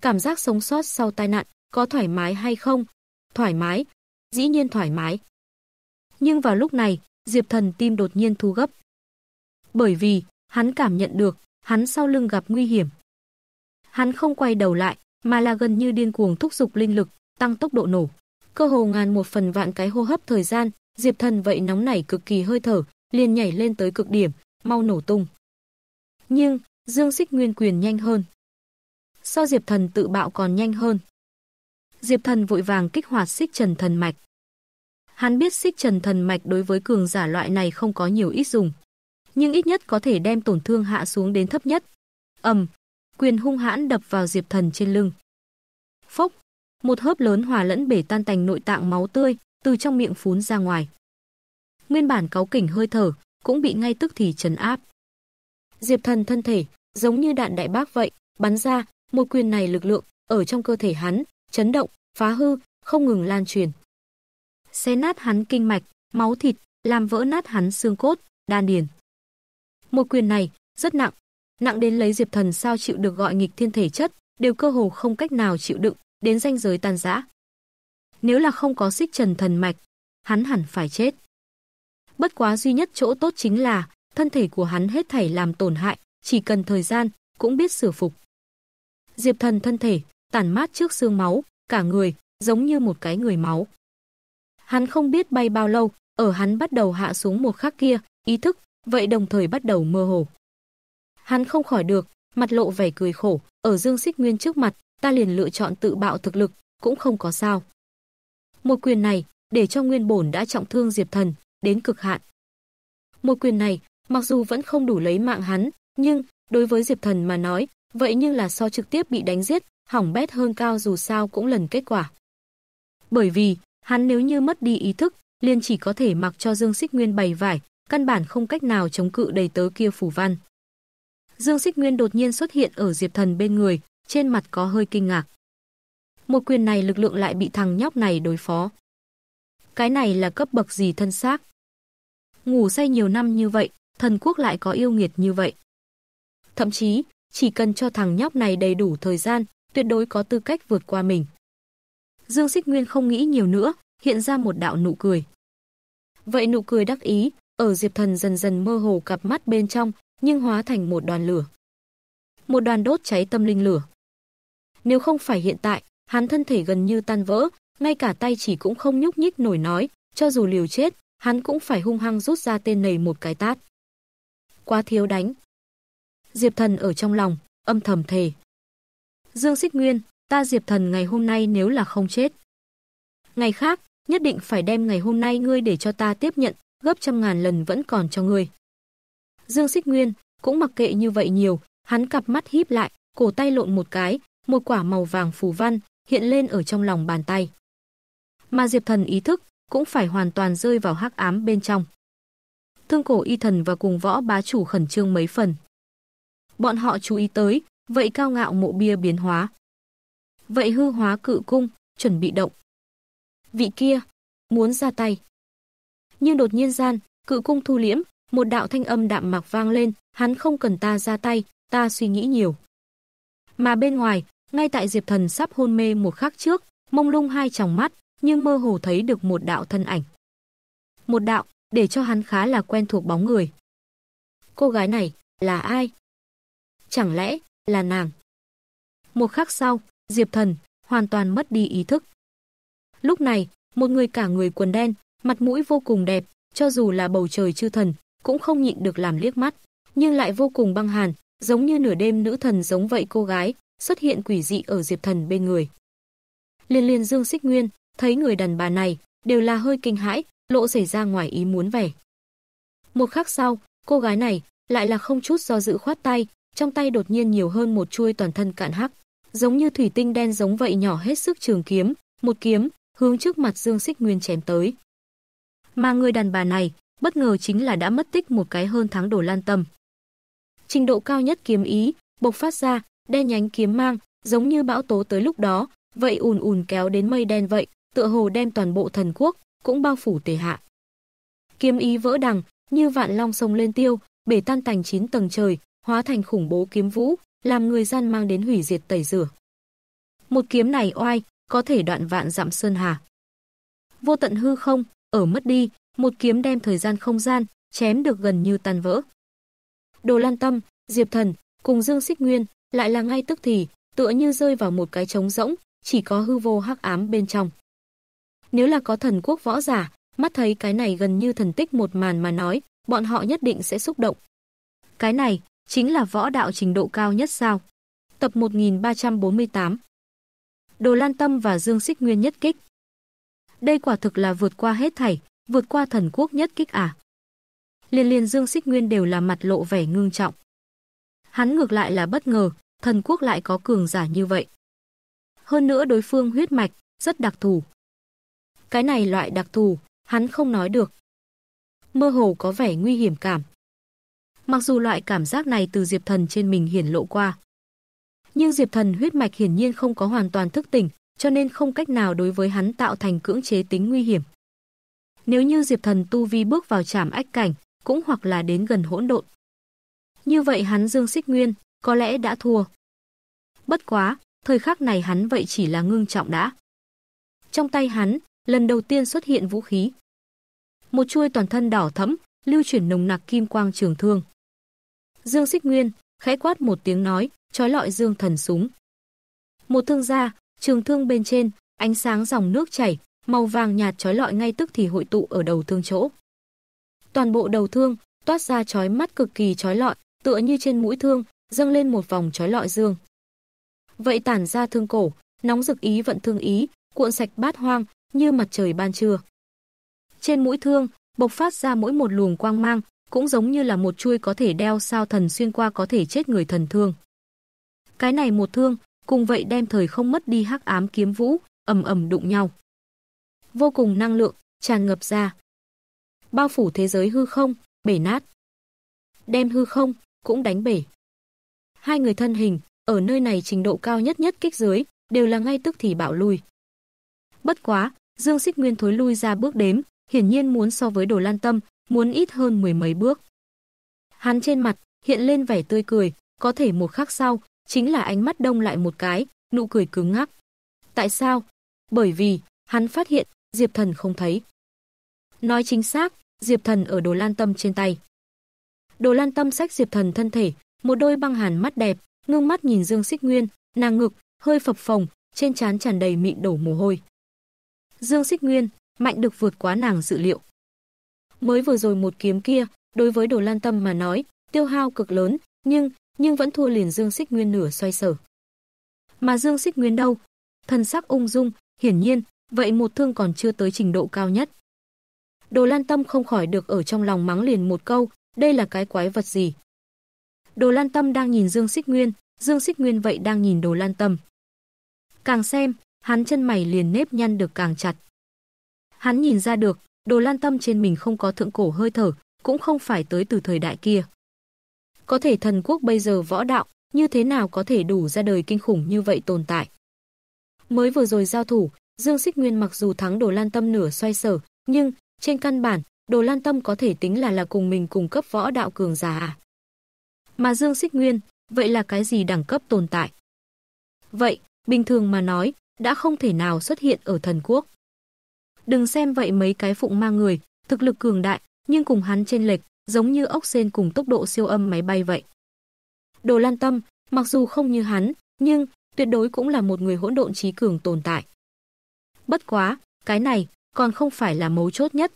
Cảm giác sống sót sau tai nạn, có thoải mái hay không? Thoải mái, dĩ nhiên thoải mái. Nhưng vào lúc này, Diệp Thần tim đột nhiên thu gấp. Bởi vì, hắn cảm nhận được, hắn sau lưng gặp nguy hiểm. Hắn không quay đầu lại, mà là gần như điên cuồng thúc giục linh lực, tăng tốc độ nổ. Cơ hồ ngàn một phần vạn cái hô hấp thời gian, Diệp Thần vậy nóng nảy cực kỳ hơi thở, liền nhảy lên tới cực điểm, mau nổ tung. Nhưng, Dương Sích Nguyên quyền nhanh hơn. So Diệp Thần tự bạo còn nhanh hơn. Diệp Thần vội vàng kích hoạt xích trần thần mạch. Hắn biết xích trần thần mạch đối với cường giả loại này không có nhiều ít dùng, nhưng ít nhất có thể đem tổn thương hạ xuống đến thấp nhất. Ầm, quyền hung hãn đập vào Diệp Thần trên lưng. Phốc, một hớp lớn hòa lẫn bể tan tành nội tạng máu tươi, từ trong miệng phún ra ngoài. Nguyên bản cáo kỉnh hơi thở, cũng bị ngay tức thì trấn áp. Diệp Thần thân thể, giống như đạn đại bác vậy, bắn ra, một quyền này lực lượng ở trong cơ thể hắn, chấn động, phá hư, không ngừng lan truyền. Xé nát hắn kinh mạch, máu thịt, làm vỡ nát hắn xương cốt, đan điền. Một quyền này rất nặng, nặng đến lấy Diệp Thần sao chịu được gọi nghịch thiên thể chất, đều cơ hồ không cách nào chịu đựng, đến ranh giới tàn rã. Nếu là không có xích trần thần mạch, hắn hẳn phải chết. Bất quá duy nhất chỗ tốt chính là thân thể của hắn hết thảy làm tổn hại, chỉ cần thời gian cũng biết sửa phục. Diệp Thần thân thể tản mát trước xương máu, cả người giống như một cái người máu. Hắn không biết bay bao lâu, ở hắn bắt đầu hạ xuống một khắc kia, ý thức vậy đồng thời bắt đầu mơ hồ. Hắn không khỏi được, mặt lộ vẻ cười khổ, ở Dương Xích Nguyên trước mặt, ta liền lựa chọn tự bạo thực lực, cũng không có sao. Một quyền này để cho Nguyên Bổn đã trọng thương Diệp Thần đến cực hạn. Một quyền này, mặc dù vẫn không đủ lấy mạng hắn, nhưng đối với Diệp Thần mà nói, vậy nhưng là so trực tiếp bị đánh giết, hỏng bét hơn cao dù sao cũng lần kết quả. Bởi vì, hắn nếu như mất đi ý thức, liền chỉ có thể mặc cho Dương Xích Nguyên bày vải, căn bản không cách nào chống cự đầy tớ kia phủ văn. Dương Xích Nguyên đột nhiên xuất hiện ở Diệp Thần bên người, trên mặt có hơi kinh ngạc một quyền này lực lượng lại bị thằng nhóc này đối phó. Cái này là cấp bậc gì thân xác? Ngủ say nhiều năm như vậy, thần quốc lại có yêu nghiệt như vậy. Thậm chí, chỉ cần cho thằng nhóc này đầy đủ thời gian, tuyệt đối có tư cách vượt qua mình. Dương Sích Nguyên không nghĩ nhiều nữa, hiện ra một đạo nụ cười. Vậy nụ cười đắc ý, ở Diệp Thần dần dần mơ hồ cặp mắt bên trong, nhưng hóa thành một đoàn lửa. Một đoàn đốt cháy tâm linh lửa. Nếu không phải hiện tại, hắn thân thể gần như tan vỡ, ngay cả tay chỉ cũng không nhúc nhích nổi nói, cho dù liều chết, hắn cũng phải hung hăng rút ra tên này một cái tát. Quá thiếu đánh. Diệp Thần ở trong lòng, âm thầm thề. Dương Xích Nguyên, ta Diệp Thần ngày hôm nay nếu là không chết. Ngày khác, nhất định phải đem ngày hôm nay ngươi để cho ta tiếp nhận, gấp trăm ngàn lần vẫn còn cho ngươi. Dương Xích Nguyên, cũng mặc kệ như vậy nhiều, hắn cặp mắt híp lại, cổ tay lộn một cái, một quả màu vàng phù văn, hiện lên ở trong lòng bàn tay. Mà Diệp Thần ý thức cũng phải hoàn toàn rơi vào hắc ám bên trong. Thương cổ y thần và cùng võ bá chủ khẩn trương mấy phần. Bọn họ chú ý tới, vậy cao ngạo mộ bia biến hóa. Vậy hư hóa cự cung, chuẩn bị động. Vị kia, muốn ra tay. Nhưng đột nhiên gian, cự cung thu liễm, một đạo thanh âm đạm mạc vang lên, hắn không cần ta ra tay, ta suy nghĩ nhiều. Mà bên ngoài, ngay tại Diệp Thần sắp hôn mê một khắc trước, mông lung hai tròng mắt, nhưng mơ hồ thấy được một đạo thân ảnh. Một đạo, để cho hắn khá là quen thuộc bóng người. Cô gái này, là ai? Chẳng lẽ, là nàng? Một khắc sau, Diệp Thần, hoàn toàn mất đi ý thức. Lúc này, một người cả người quần đen, mặt mũi vô cùng đẹp, cho dù là bầu trời chư thần, cũng không nhịn được làm liếc mắt, nhưng lại vô cùng băng hàn, giống như nửa đêm nữ thần giống vậy cô gái, xuất hiện quỷ dị ở Diệp Thần bên người. Liên Liên Dương Xích Nguyên thấy người đàn bà này đều là hơi kinh hãi, lộ xảy ra ngoài ý muốn vẻ. Một khắc sau, cô gái này lại là không chút do dự khoát tay, trong tay đột nhiên nhiều hơn một chuôi toàn thân cạn hắc, giống như thủy tinh đen giống vậy nhỏ hết sức trường kiếm, một kiếm hướng trước mặt Dương Xích Nguyên chém tới. Mà người đàn bà này, bất ngờ chính là đã mất tích một cái hơn tháng đồ lan tâm. Trình độ cao nhất kiếm ý bộc phát ra, đen nhánh kiếm mang, giống như bão tố tới lúc đó, vậy ùn ùn kéo đến mây đen vậy, tựa hồ đem toàn bộ thần quốc cũng bao phủ tề hạ. Kiếm ý vỡ đằng, như vạn long sông lên tiêu, bể tan tành chín tầng trời, hóa thành khủng bố kiếm vũ, làm người gian mang đến hủy diệt tẩy rửa. Một kiếm này oai, có thể đoạn vạn dặm sơn hà. Vô tận hư không, ở mất đi, một kiếm đem thời gian không gian chém được gần như tan vỡ. Đồ Lan Tâm, Diệp Thần cùng Dương Xích Nguyên lại là ngay tức thì, tựa như rơi vào một cái trống rỗng, chỉ có hư vô hắc ám bên trong. Nếu là có thần quốc võ giả, mắt thấy cái này gần như thần tích một màn mà nói, bọn họ nhất định sẽ xúc động. Cái này chính là võ đạo trình độ cao nhất sao? Tập 1348. Đồ Lan Tâm và Dương Sích Nguyên nhất kích. Đây quả thực là vượt qua hết thảy, vượt qua thần quốc nhất kích à? Liên Liên Dương Sích Nguyên đều là mặt lộ vẻ ngương trọng. Hắn ngược lại là bất ngờ, thần quốc lại có cường giả như vậy. Hơn nữa đối phương huyết mạch, rất đặc thù. Cái này loại đặc thù, hắn không nói được. Mơ hồ có vẻ nguy hiểm cảm. Mặc dù loại cảm giác này từ Diệp Thần trên mình hiển lộ qua. Nhưng Diệp Thần huyết mạch hiển nhiên không có hoàn toàn thức tỉnh, cho nên không cách nào đối với hắn tạo thành cưỡng chế tính nguy hiểm. Nếu như Diệp Thần tu vi bước vào trảm ách cảnh, cũng hoặc là đến gần hỗn độn. Như vậy hắn Dương Xích Nguyên có lẽ đã thua. Bất quá, thời khắc này hắn vậy chỉ là ngưng trọng đã. Trong tay hắn, lần đầu tiên xuất hiện vũ khí. Một chuôi toàn thân đỏ thẫm, lưu chuyển nồng nặc kim quang trường thương. Dương Xích Nguyên khẽ quát một tiếng nói, trói lọi Dương Thần súng. Một thương gia trường thương bên trên, ánh sáng dòng nước chảy, màu vàng nhạt trói lọi ngay tức thì hội tụ ở đầu thương chỗ. Toàn bộ đầu thương toát ra trói mắt cực kỳ trói lọi, tựa như trên mũi thương dâng lên một vòng trói lọi dương. Vậy tản ra thương cổ, nóng rực ý vận thương ý, cuộn sạch bát hoang như mặt trời ban trưa. Trên mũi thương, bộc phát ra mỗi một luồng quang mang, cũng giống như là một chuôi có thể đeo sao thần xuyên qua có thể chết người thần thương. Cái này một thương, cùng vậy đem thời không mất đi hắc ám kiếm vũ, ầm ầm đụng nhau. Vô cùng năng lượng tràn ngập ra, bao phủ thế giới hư không, bể nát. Đem hư không cũng đánh bể. Hai người thân hình, ở nơi này trình độ cao nhất nhất kích dưới, đều là ngay tức thì bạo lui. Bất quá, Dương Xích Nguyên thối lui ra bước đếm, hiển nhiên muốn so với Đồ Lan Tâm, muốn ít hơn mười mấy bước. Hắn trên mặt hiện lên vẻ tươi cười, có thể một khắc sau, chính là ánh mắt đông lại một cái, nụ cười cứng ngắc. Tại sao? Bởi vì, hắn phát hiện, Diệp Thần không thấy. Nói chính xác, Diệp Thần ở Đồ Lan Tâm trên tay. Đồ Lan Tâm sách Diệp Thần thân thể, một đôi băng hàn mắt đẹp, ngưng mắt nhìn Dương Xích Nguyên, nàng ngực hơi phập phồng, trên trán tràn đầy mịn đổ mồ hôi. Dương Xích Nguyên, mạnh được vượt quá nàng dự liệu. Mới vừa rồi một kiếm kia, đối với Đồ Lan Tâm mà nói, tiêu hao cực lớn, nhưng nhưng vẫn thua liền Dương Xích Nguyên nửa xoay sở. Mà Dương Xích Nguyên đâu? Thân sắc ung dung, hiển nhiên, vậy một thương còn chưa tới trình độ cao nhất. Đồ Lan Tâm không khỏi được ở trong lòng mắng liền một câu, đây là cái quái vật gì? Đồ Lan Tâm đang nhìn Dương Sích Nguyên, Dương Sích Nguyên vậy đang nhìn Đồ Lan Tâm. Càng xem, hắn chân mày liền nếp nhăn được càng chặt. Hắn nhìn ra được, Đồ Lan Tâm trên mình không có thượng cổ hơi thở, cũng không phải tới từ thời đại kia. Có thể thần quốc bây giờ võ đạo, như thế nào có thể đủ ra đời kinh khủng như vậy tồn tại. Mới vừa rồi giao thủ, Dương Sích Nguyên mặc dù thắng Đồ Lan Tâm nửa xoay sở, nhưng trên căn bản, Đồ Lan Tâm có thể tính là là cùng mình cùng cấp võ đạo cường giả à. Mà Dương Xích Nguyên, vậy là cái gì đẳng cấp tồn tại? Vậy, bình thường mà nói, đã không thể nào xuất hiện ở thần quốc. Đừng xem vậy mấy cái phụng ma người, thực lực cường đại, nhưng cùng hắn trên lệch, giống như ốc sen cùng tốc độ siêu âm máy bay vậy. Đồ Lan Tâm, mặc dù không như hắn, nhưng tuyệt đối cũng là một người hỗn độn trí cường tồn tại. Bất quá, cái này còn không phải là mấu chốt nhất.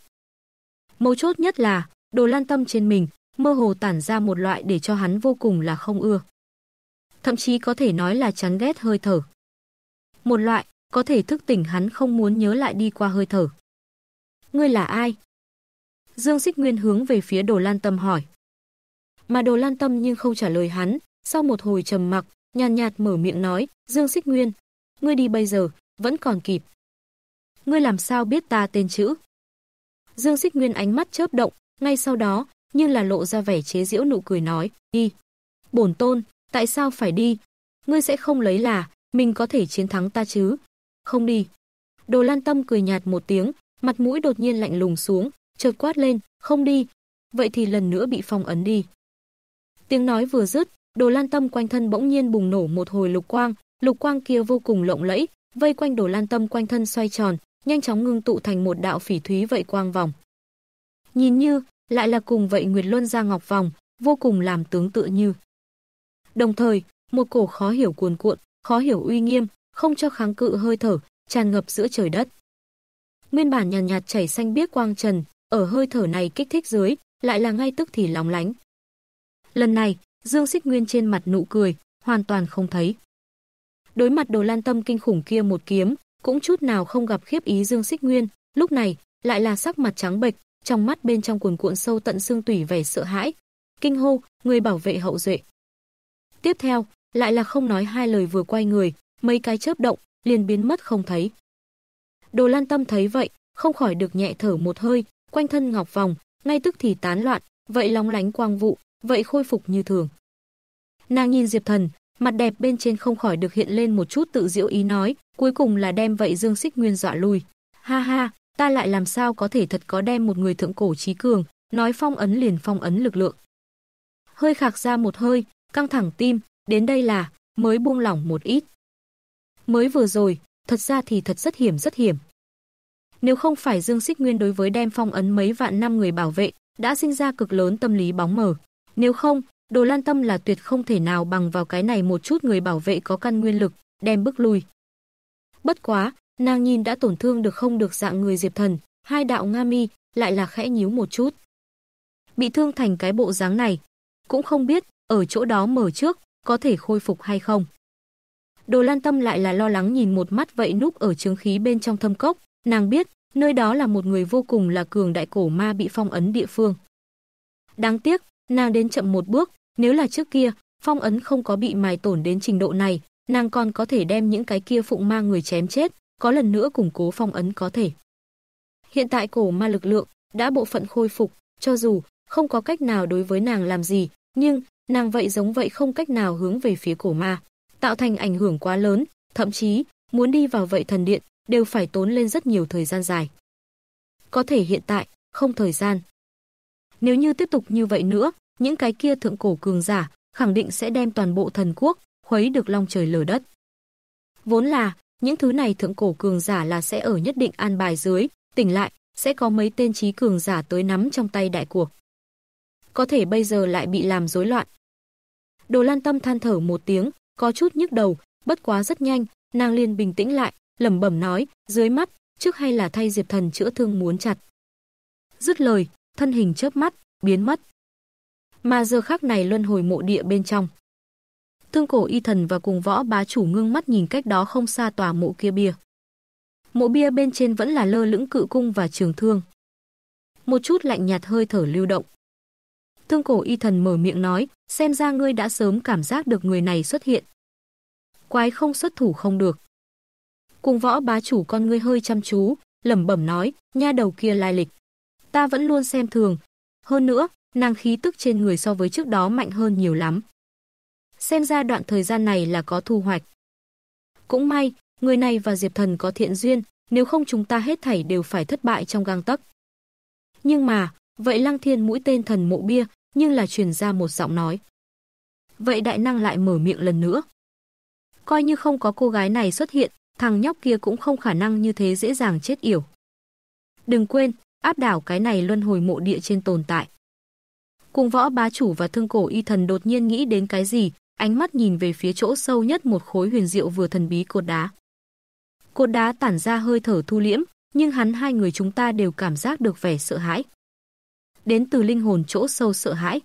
Mấu chốt nhất là đồ lan tâm trên mình mơ hồ tản ra một loại để cho hắn vô cùng là không ưa. Thậm chí có thể nói là chán ghét hơi thở. Một loại, có thể thức tỉnh hắn không muốn nhớ lại đi qua hơi thở. Ngươi là ai? Dương Sích Nguyên hướng về phía Đồ Lan Tâm hỏi. Mà Đồ Lan Tâm nhưng không trả lời hắn, sau một hồi trầm mặc, nhàn nhạt, nhạt mở miệng nói, "Dương Sích Nguyên, ngươi đi bây giờ, vẫn còn kịp." "Ngươi làm sao biết ta tên chữ?" Dương Sích Nguyên ánh mắt chớp động, ngay sau đó, như là lộ ra vẻ chế giễu nụ cười nói, "Đi. Bổn tôn, tại sao phải đi? Ngươi sẽ không lấy là mình có thể chiến thắng ta chứ? Không đi." Đồ Lan Tâm cười nhạt một tiếng, mặt mũi đột nhiên lạnh lùng xuống, chợt quát lên, "Không đi, vậy thì lần nữa bị phong ấn đi." Tiếng nói vừa dứt, Đồ Lan Tâm quanh thân bỗng nhiên bùng nổ một hồi lục quang, lục quang kia vô cùng lộng lẫy, vây quanh Đồ Lan Tâm quanh thân xoay tròn, nhanh chóng ngưng tụ thành một đạo phỉ thúy vậy quang vòng. Nhìn như lại là cùng vậy Nguyệt Luân ra ngọc vòng, vô cùng làm tướng tự như. Đồng thời, một cổ khó hiểu cuồn cuộn, khó hiểu uy nghiêm, không cho kháng cự hơi thở, tràn ngập giữa trời đất. Nguyên bản nhàn nhạt, chảy xanh biếc quang trần, ở hơi thở này kích thích dưới, lại là ngay tức thì lóng lánh. Lần này, Dương Xích Nguyên trên mặt nụ cười, hoàn toàn không thấy. Đối mặt Đồ Lan Tâm kinh khủng kia một kiếm, cũng chút nào không gặp khiếp ý Dương Xích Nguyên, lúc này lại là sắc mặt trắng bệch, trong mắt bên trong cuồn cuộn sâu tận xương tủy vẻ sợ hãi, kinh hô, người bảo vệ hậu duệ. Tiếp theo, lại là không nói hai lời vừa quay người, mấy cái chớp động, liền biến mất không thấy. Đồ Lan Tâm thấy vậy, không khỏi được nhẹ thở một hơi, quanh thân ngọc vòng, ngay tức thì tán loạn, vậy long lánh quang vụ, vậy khôi phục như thường. Nàng nhìn Diệp Thần, mặt đẹp bên trên không khỏi được hiện lên một chút tự diễu ý nói, cuối cùng là đem vậy Dương Xích Nguyên dọa lui. Ha ha, ta lại làm sao có thể thật có đem một người thượng cổ trí cường, nói phong ấn liền phong ấn lực lượng. Hơi khạc ra một hơi, căng thẳng tim, đến đây là mới buông lỏng một ít. Mới vừa rồi, thật ra thì thật rất hiểm rất hiểm. Nếu không phải Dương Xích Nguyên đối với đem phong ấn mấy vạn năm người bảo vệ, đã sinh ra cực lớn tâm lý bóng mở Nếu không, Đồ Lan Tâm là tuyệt không thể nào bằng vào cái này một chút người bảo vệ có căn nguyên lực, đem bước lui. Bất quá, Nàng nhìn đã tổn thương được không được dạng người Diệp Thần, hai đạo nga mi lại là khẽ nhíu một chút. Bị thương thành cái bộ dáng này, cũng không biết ở chỗ đó mở trước có thể khôi phục hay không. Đồ Lan Tâm lại là lo lắng nhìn một mắt vậy núp ở chứng khí bên trong thâm cốc, nàng biết nơi đó là một người vô cùng là cường đại cổ ma bị phong ấn địa phương. Đáng tiếc, nàng đến chậm một bước, nếu là trước kia, phong ấn không có bị mài tổn đến trình độ này, nàng còn có thể đem những cái kia phụng ma người chém chết, có lần nữa củng cố phong ấn có thể. Hiện tại cổ ma lực lượng đã bộ phận khôi phục, cho dù không có cách nào đối với nàng làm gì, nhưng nàng vậy giống vậy không cách nào hướng về phía cổ ma, tạo thành ảnh hưởng quá lớn, thậm chí muốn đi vào vậy thần điện đều phải tốn lên rất nhiều thời gian dài. Có thể hiện tại không thời gian. Nếu như tiếp tục như vậy nữa, những cái kia thượng cổ cường giả khẳng định sẽ đem toàn bộ thần quốc khuấy được long trời lở đất. Vốn là những thứ này thượng cổ cường giả là sẽ ở nhất định an bài dưới, tỉnh lại, sẽ có mấy tên trí cường giả tới nắm trong tay đại cuộc. Có thể bây giờ lại bị làm rối loạn. Đồ Lan Tâm than thở một tiếng, có chút nhức đầu, bất quá rất nhanh, nàng liền bình tĩnh lại, lẩm bẩm nói, dưới mắt, trước hay là thay Diệp Thần chữa thương muốn chặt. Dứt lời, thân hình chớp mắt, biến mất. Mà giờ khắc này luân hồi mộ địa bên trong, Thương cổ y thần và cùng võ bá chủ ngưng mắt nhìn cách đó không xa tòa mộ kia bia. Mộ bia bên trên vẫn là lơ lững cự cung và trường thương. Một chút lạnh nhạt hơi thở lưu động. Thương cổ y thần mở miệng nói, xem ra ngươi đã sớm cảm giác được người này xuất hiện. Quái không xuất thủ không được. Cùng võ bá chủ con ngươi hơi chăm chú, lẩm bẩm nói, nha đầu kia lai lịch. Ta vẫn luôn xem thường. Hơn nữa, nàng khí tức trên người so với trước đó mạnh hơn nhiều lắm xem ra đoạn thời gian này là có thu hoạch. Cũng may, người này và Diệp Thần có thiện duyên, nếu không chúng ta hết thảy đều phải thất bại trong gang tấc. Nhưng mà, vậy Lăng Thiên mũi tên thần mộ bia, nhưng là truyền ra một giọng nói. Vậy đại năng lại mở miệng lần nữa. Coi như không có cô gái này xuất hiện, thằng nhóc kia cũng không khả năng như thế dễ dàng chết yểu. Đừng quên, áp đảo cái này luân hồi mộ địa trên tồn tại. Cùng võ bá chủ và thương cổ y thần đột nhiên nghĩ đến cái gì, ánh mắt nhìn về phía chỗ sâu nhất một khối huyền diệu vừa thần bí cột đá. Cột đá tản ra hơi thở thu liễm, nhưng hắn hai người chúng ta đều cảm giác được vẻ sợ hãi. Đến từ linh hồn chỗ sâu sợ hãi.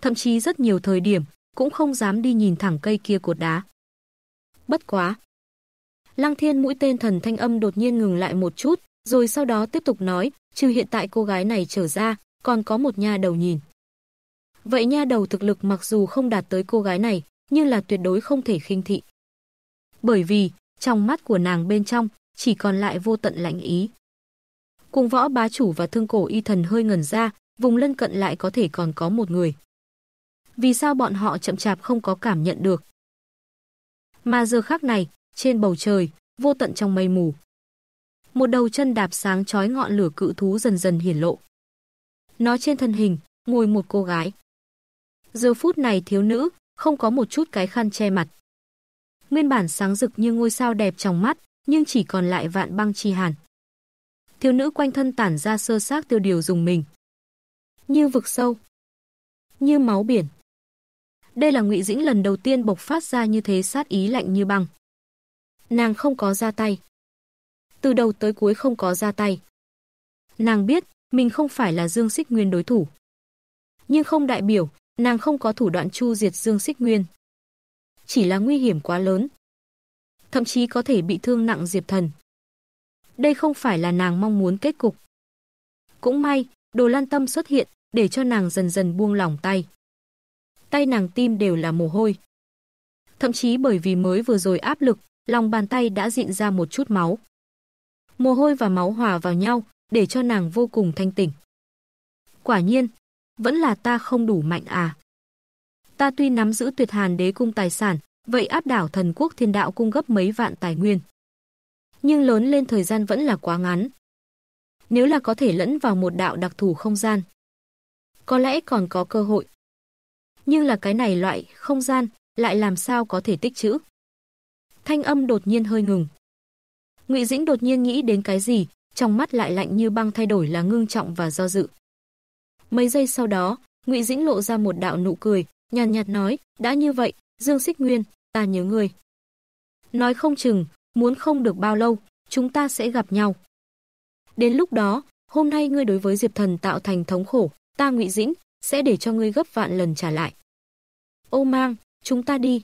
Thậm chí rất nhiều thời điểm, cũng không dám đi nhìn thẳng cây kia cột đá. Bất quá. Lăng thiên mũi tên thần thanh âm đột nhiên ngừng lại một chút, rồi sau đó tiếp tục nói, trừ hiện tại cô gái này trở ra, còn có một nha đầu nhìn. Vậy nha đầu thực lực mặc dù không đạt tới cô gái này, nhưng là tuyệt đối không thể khinh thị. Bởi vì, trong mắt của nàng bên trong, chỉ còn lại vô tận lạnh ý. Cùng võ bá chủ và thương cổ y thần hơi ngẩn ra, vùng lân cận lại có thể còn có một người. Vì sao bọn họ chậm chạp không có cảm nhận được? Mà giờ khác này, trên bầu trời, vô tận trong mây mù. Một đầu chân đạp sáng chói ngọn lửa cự thú dần dần hiển lộ. Nó trên thân hình, ngồi một cô gái. Giờ phút này thiếu nữ không có một chút cái khăn che mặt. Nguyên bản sáng rực như ngôi sao đẹp trong mắt, nhưng chỉ còn lại vạn băng chi hàn. Thiếu nữ quanh thân tản ra sơ xác tiêu điều dùng mình. Như vực sâu, như máu biển. Đây là Ngụy Dĩnh lần đầu tiên bộc phát ra như thế sát ý lạnh như băng. Nàng không có ra tay. Từ đầu tới cuối không có ra tay. Nàng biết, mình không phải là Dương Sích Nguyên đối thủ. Nhưng không đại biểu, Nàng không có thủ đoạn chu diệt Dương Xích Nguyên. Chỉ là nguy hiểm quá lớn. Thậm chí có thể bị thương nặng Diệp Thần. Đây không phải là nàng mong muốn kết cục. Cũng may, đồ lan tâm xuất hiện để cho nàng dần dần buông lỏng tay. Tay nàng tim đều là mồ hôi. Thậm chí bởi vì mới vừa rồi áp lực, lòng bàn tay đã dịn ra một chút máu. Mồ hôi và máu hòa vào nhau, để cho nàng vô cùng thanh tỉnh. Quả nhiên, vẫn là ta không đủ mạnh à? Ta tuy nắm giữ tuyệt hàn đế cung tài sản, vậy áp đảo thần quốc thiên đạo cung gấp mấy vạn tài nguyên. Nhưng lớn lên thời gian vẫn là quá ngắn. Nếu là có thể lẫn vào một đạo đặc thù không gian, có lẽ còn có cơ hội. Nhưng là cái này loại không gian lại làm sao có thể tích trữ? Thanh âm đột nhiên hơi ngừng. Ngụy Dĩnh đột nhiên nghĩ đến cái gì, trong mắt lại lạnh như băng thay đổi là ngưng trọng và do dự. Mấy giây sau đó, Ngụy Dĩnh lộ ra một đạo nụ cười, nhàn nhạt, nhạt nói, "Đã như vậy, Dương Xích Nguyên, ta nhớ ngươi." Nói không chừng, muốn không được bao lâu, chúng ta sẽ gặp nhau. Đến lúc đó, hôm nay ngươi đối với Diệp Thần tạo thành thống khổ, ta Ngụy Dĩnh sẽ để cho ngươi gấp vạn lần trả lại. Ô mang, chúng ta đi.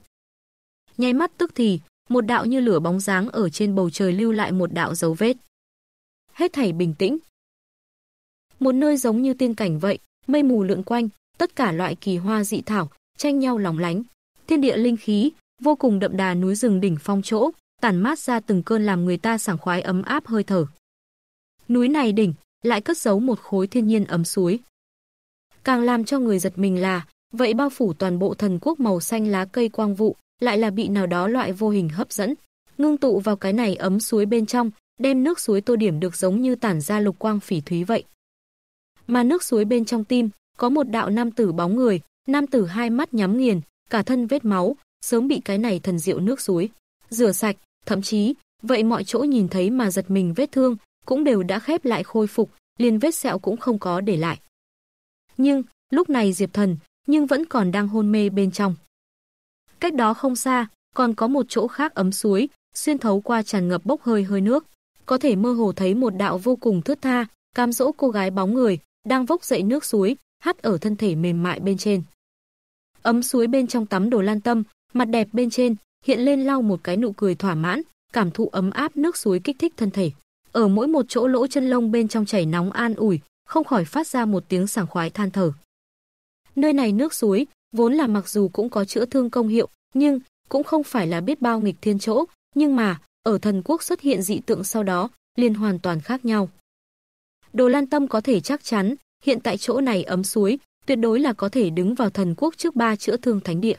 Nháy mắt tức thì, một đạo như lửa bóng dáng ở trên bầu trời lưu lại một đạo dấu vết. Hết thảy bình tĩnh, một nơi giống như tiên cảnh vậy, mây mù lượn quanh, tất cả loại kỳ hoa dị thảo tranh nhau lóng lánh. Thiên địa linh khí vô cùng đậm đà núi rừng đỉnh phong chỗ, tản mát ra từng cơn làm người ta sảng khoái ấm áp hơi thở. Núi này đỉnh lại cất giấu một khối thiên nhiên ấm suối. Càng làm cho người giật mình là, vậy bao phủ toàn bộ thần quốc màu xanh lá cây quang vụ, lại là bị nào đó loại vô hình hấp dẫn, ngưng tụ vào cái này ấm suối bên trong, đem nước suối tô điểm được giống như tản ra lục quang phỉ thúy vậy. Mà nước suối bên trong tim, có một đạo nam tử bóng người, nam tử hai mắt nhắm nghiền, cả thân vết máu, sớm bị cái này thần diệu nước suối rửa sạch, thậm chí, vậy mọi chỗ nhìn thấy mà giật mình vết thương cũng đều đã khép lại khôi phục, liền vết sẹo cũng không có để lại. Nhưng, lúc này Diệp Thần nhưng vẫn còn đang hôn mê bên trong. Cách đó không xa, còn có một chỗ khác ấm suối, xuyên thấu qua tràn ngập bốc hơi hơi nước, có thể mơ hồ thấy một đạo vô cùng thướt tha, cam dỗ cô gái bóng người, đang vốc dậy nước suối, hắt ở thân thể mềm mại bên trên. Ấm suối bên trong tắm đồ lan tâm, mặt đẹp bên trên, hiện lên lau một cái nụ cười thỏa mãn, cảm thụ ấm áp nước suối kích thích thân thể. Ở mỗi một chỗ lỗ chân lông bên trong chảy nóng an ủi, không khỏi phát ra một tiếng sảng khoái than thở. Nơi này nước suối, vốn là mặc dù cũng có chữa thương công hiệu, nhưng cũng không phải là biết bao nghịch thiên chỗ, nhưng mà, ở thần quốc xuất hiện dị tượng sau đó, liền hoàn toàn khác nhau. Đồ Lan Tâm có thể chắc chắn, hiện tại chỗ này ấm suối, tuyệt đối là có thể đứng vào thần quốc trước ba chữa thương thánh địa.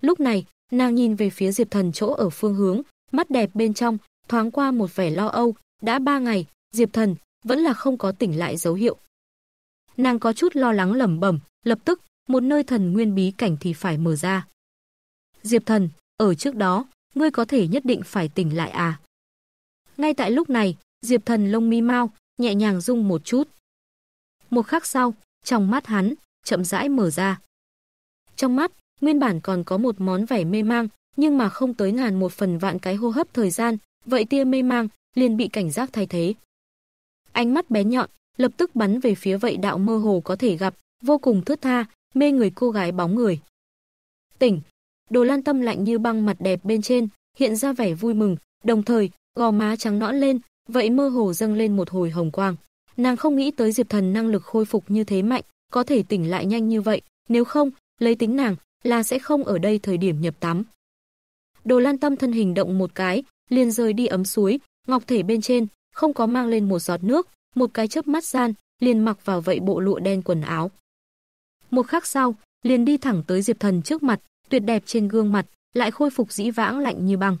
Lúc này, nàng nhìn về phía Diệp Thần chỗ ở phương hướng, mắt đẹp bên trong, thoáng qua một vẻ lo âu, đã ba ngày, Diệp Thần vẫn là không có tỉnh lại dấu hiệu. Nàng có chút lo lắng lẩm bẩm, lập tức, một nơi thần nguyên bí cảnh thì phải mở ra. Diệp Thần, ở trước đó, ngươi có thể nhất định phải tỉnh lại à? Ngay tại lúc này, Diệp Thần lông mi mau, nhẹ nhàng rung một chút. Một khắc sau, trong mắt hắn, chậm rãi mở ra. Trong mắt, nguyên bản còn có một món vẻ mê mang, nhưng mà không tới ngàn một phần vạn cái hô hấp thời gian, vậy tia mê mang liền bị cảnh giác thay thế. Ánh mắt bé nhọn, lập tức bắn về phía vậy đạo mơ hồ có thể gặp, vô cùng thướt tha, mê người cô gái bóng người. Tỉnh, đồ lan tâm lạnh như băng mặt đẹp bên trên, hiện ra vẻ vui mừng, đồng thời, gò má trắng nõn lên, vậy mơ hồ dâng lên một hồi hồng quang. Nàng không nghĩ tới Diệp Thần năng lực khôi phục như thế mạnh, có thể tỉnh lại nhanh như vậy, nếu không, lấy tính nàng là sẽ không ở đây thời điểm nhập tắm. Đồ Lan Tâm thân hình động một cái, liền rời đi ấm suối, ngọc thể bên trên không có mang lên một giọt nước, một cái chớp mắt gian, liền mặc vào vậy bộ lụa đen quần áo. Một khắc sau, liền đi thẳng tới Diệp Thần trước mặt, tuyệt đẹp trên gương mặt lại khôi phục dĩ vãng lạnh như băng.